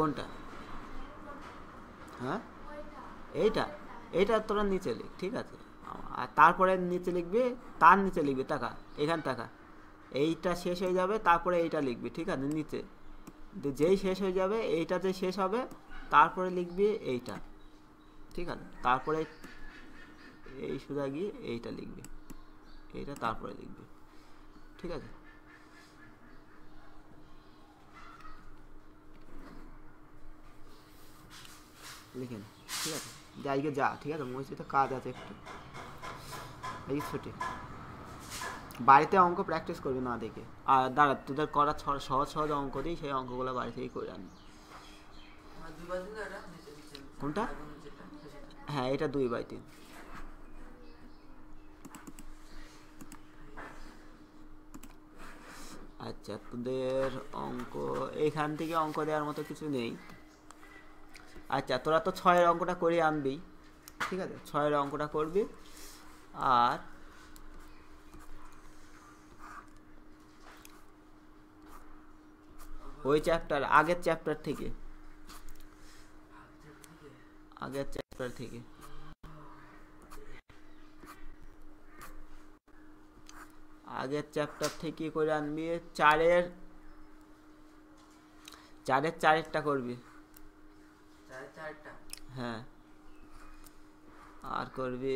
কোনটা হ্যাঁ এইটা এইটা তোরা নিচে লিখ ঠিক আছে আর তারপরে নিচে লিখবি তার নিচে লিখবি টাকা এখান টাকা এইটা শেষ হয়ে যাবে তারপরে এইটা লিখবি ঠিক আছে নিচে যেই শেষ হয়ে যাবে এইটা যে শেষ হবে তারপরে লিখবি এইটা ঠিক আছে তারপরে এই সোজা গিয়ে এইটা লিখবি এইটা তারপরে লিখবি ঠিক আছে লিখে নে ঠিক আছে যে আজকে যা ঠিক আছে মসজিদে কাজ আছে একটু আজকে ছুটি বাড়িতে অঙ্ক প্র্যাকটিস করবি না দেখে আর দাঁড়া তোদের করা সহজ সহজ অঙ্ক দিই সেই অঙ্কগুলো বাড়ি থেকেই করে আনবি কোনটা হ্যাঁ এটা দুই বাই তিন আচ্ছা তোদের অঙ্ক এখান থেকে অঙ্ক দেওয়ার মতো কিছু নেই আচ্ছা তোরা তো ছয়ের অঙ্কটা করে আনবি ঠিক আছে ছয়ের অঙ্কটা করবি আর ওই চ্যাপ্টার আগের চ্যাপ্টার থেকে আগের চ্যাপ্টার থেকে আগের চ্যাপ্টার থেকে করে আনবি চারের চারের চারেরটা করবি হ্যাঁ আর করবি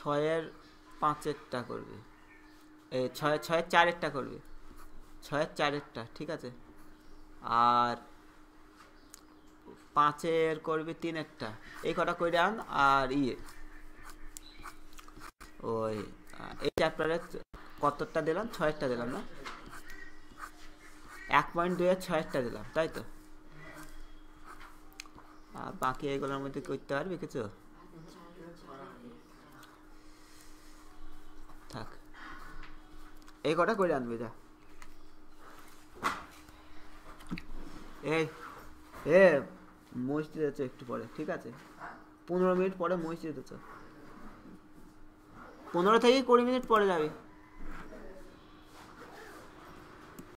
ছয়ের পাঁচেরটা করবি ছয় ছয়ের চারেরটা করবে ছয়ের চারেরটা ঠিক আছে আর পাঁচের করবে তিনেরটা এই কটা করে কইরাম আর ইয়ে ওই এই চ্যাপ্টারে কতটা দিলাম ছয়েরটা দিলাম না এক পয়েন্ট দুই আর ছয়েরটা দিলাম তাই তো আর বাকি এগুলোর মধ্যে করতে পারবে কিছু এই কটা করে আনবি যা এই এ মসজিদ আছে একটু পরে ঠিক আছে পনেরো মিনিট পরে মসজিদ আছে পনেরো থেকে কুড়ি মিনিট পরে যাবি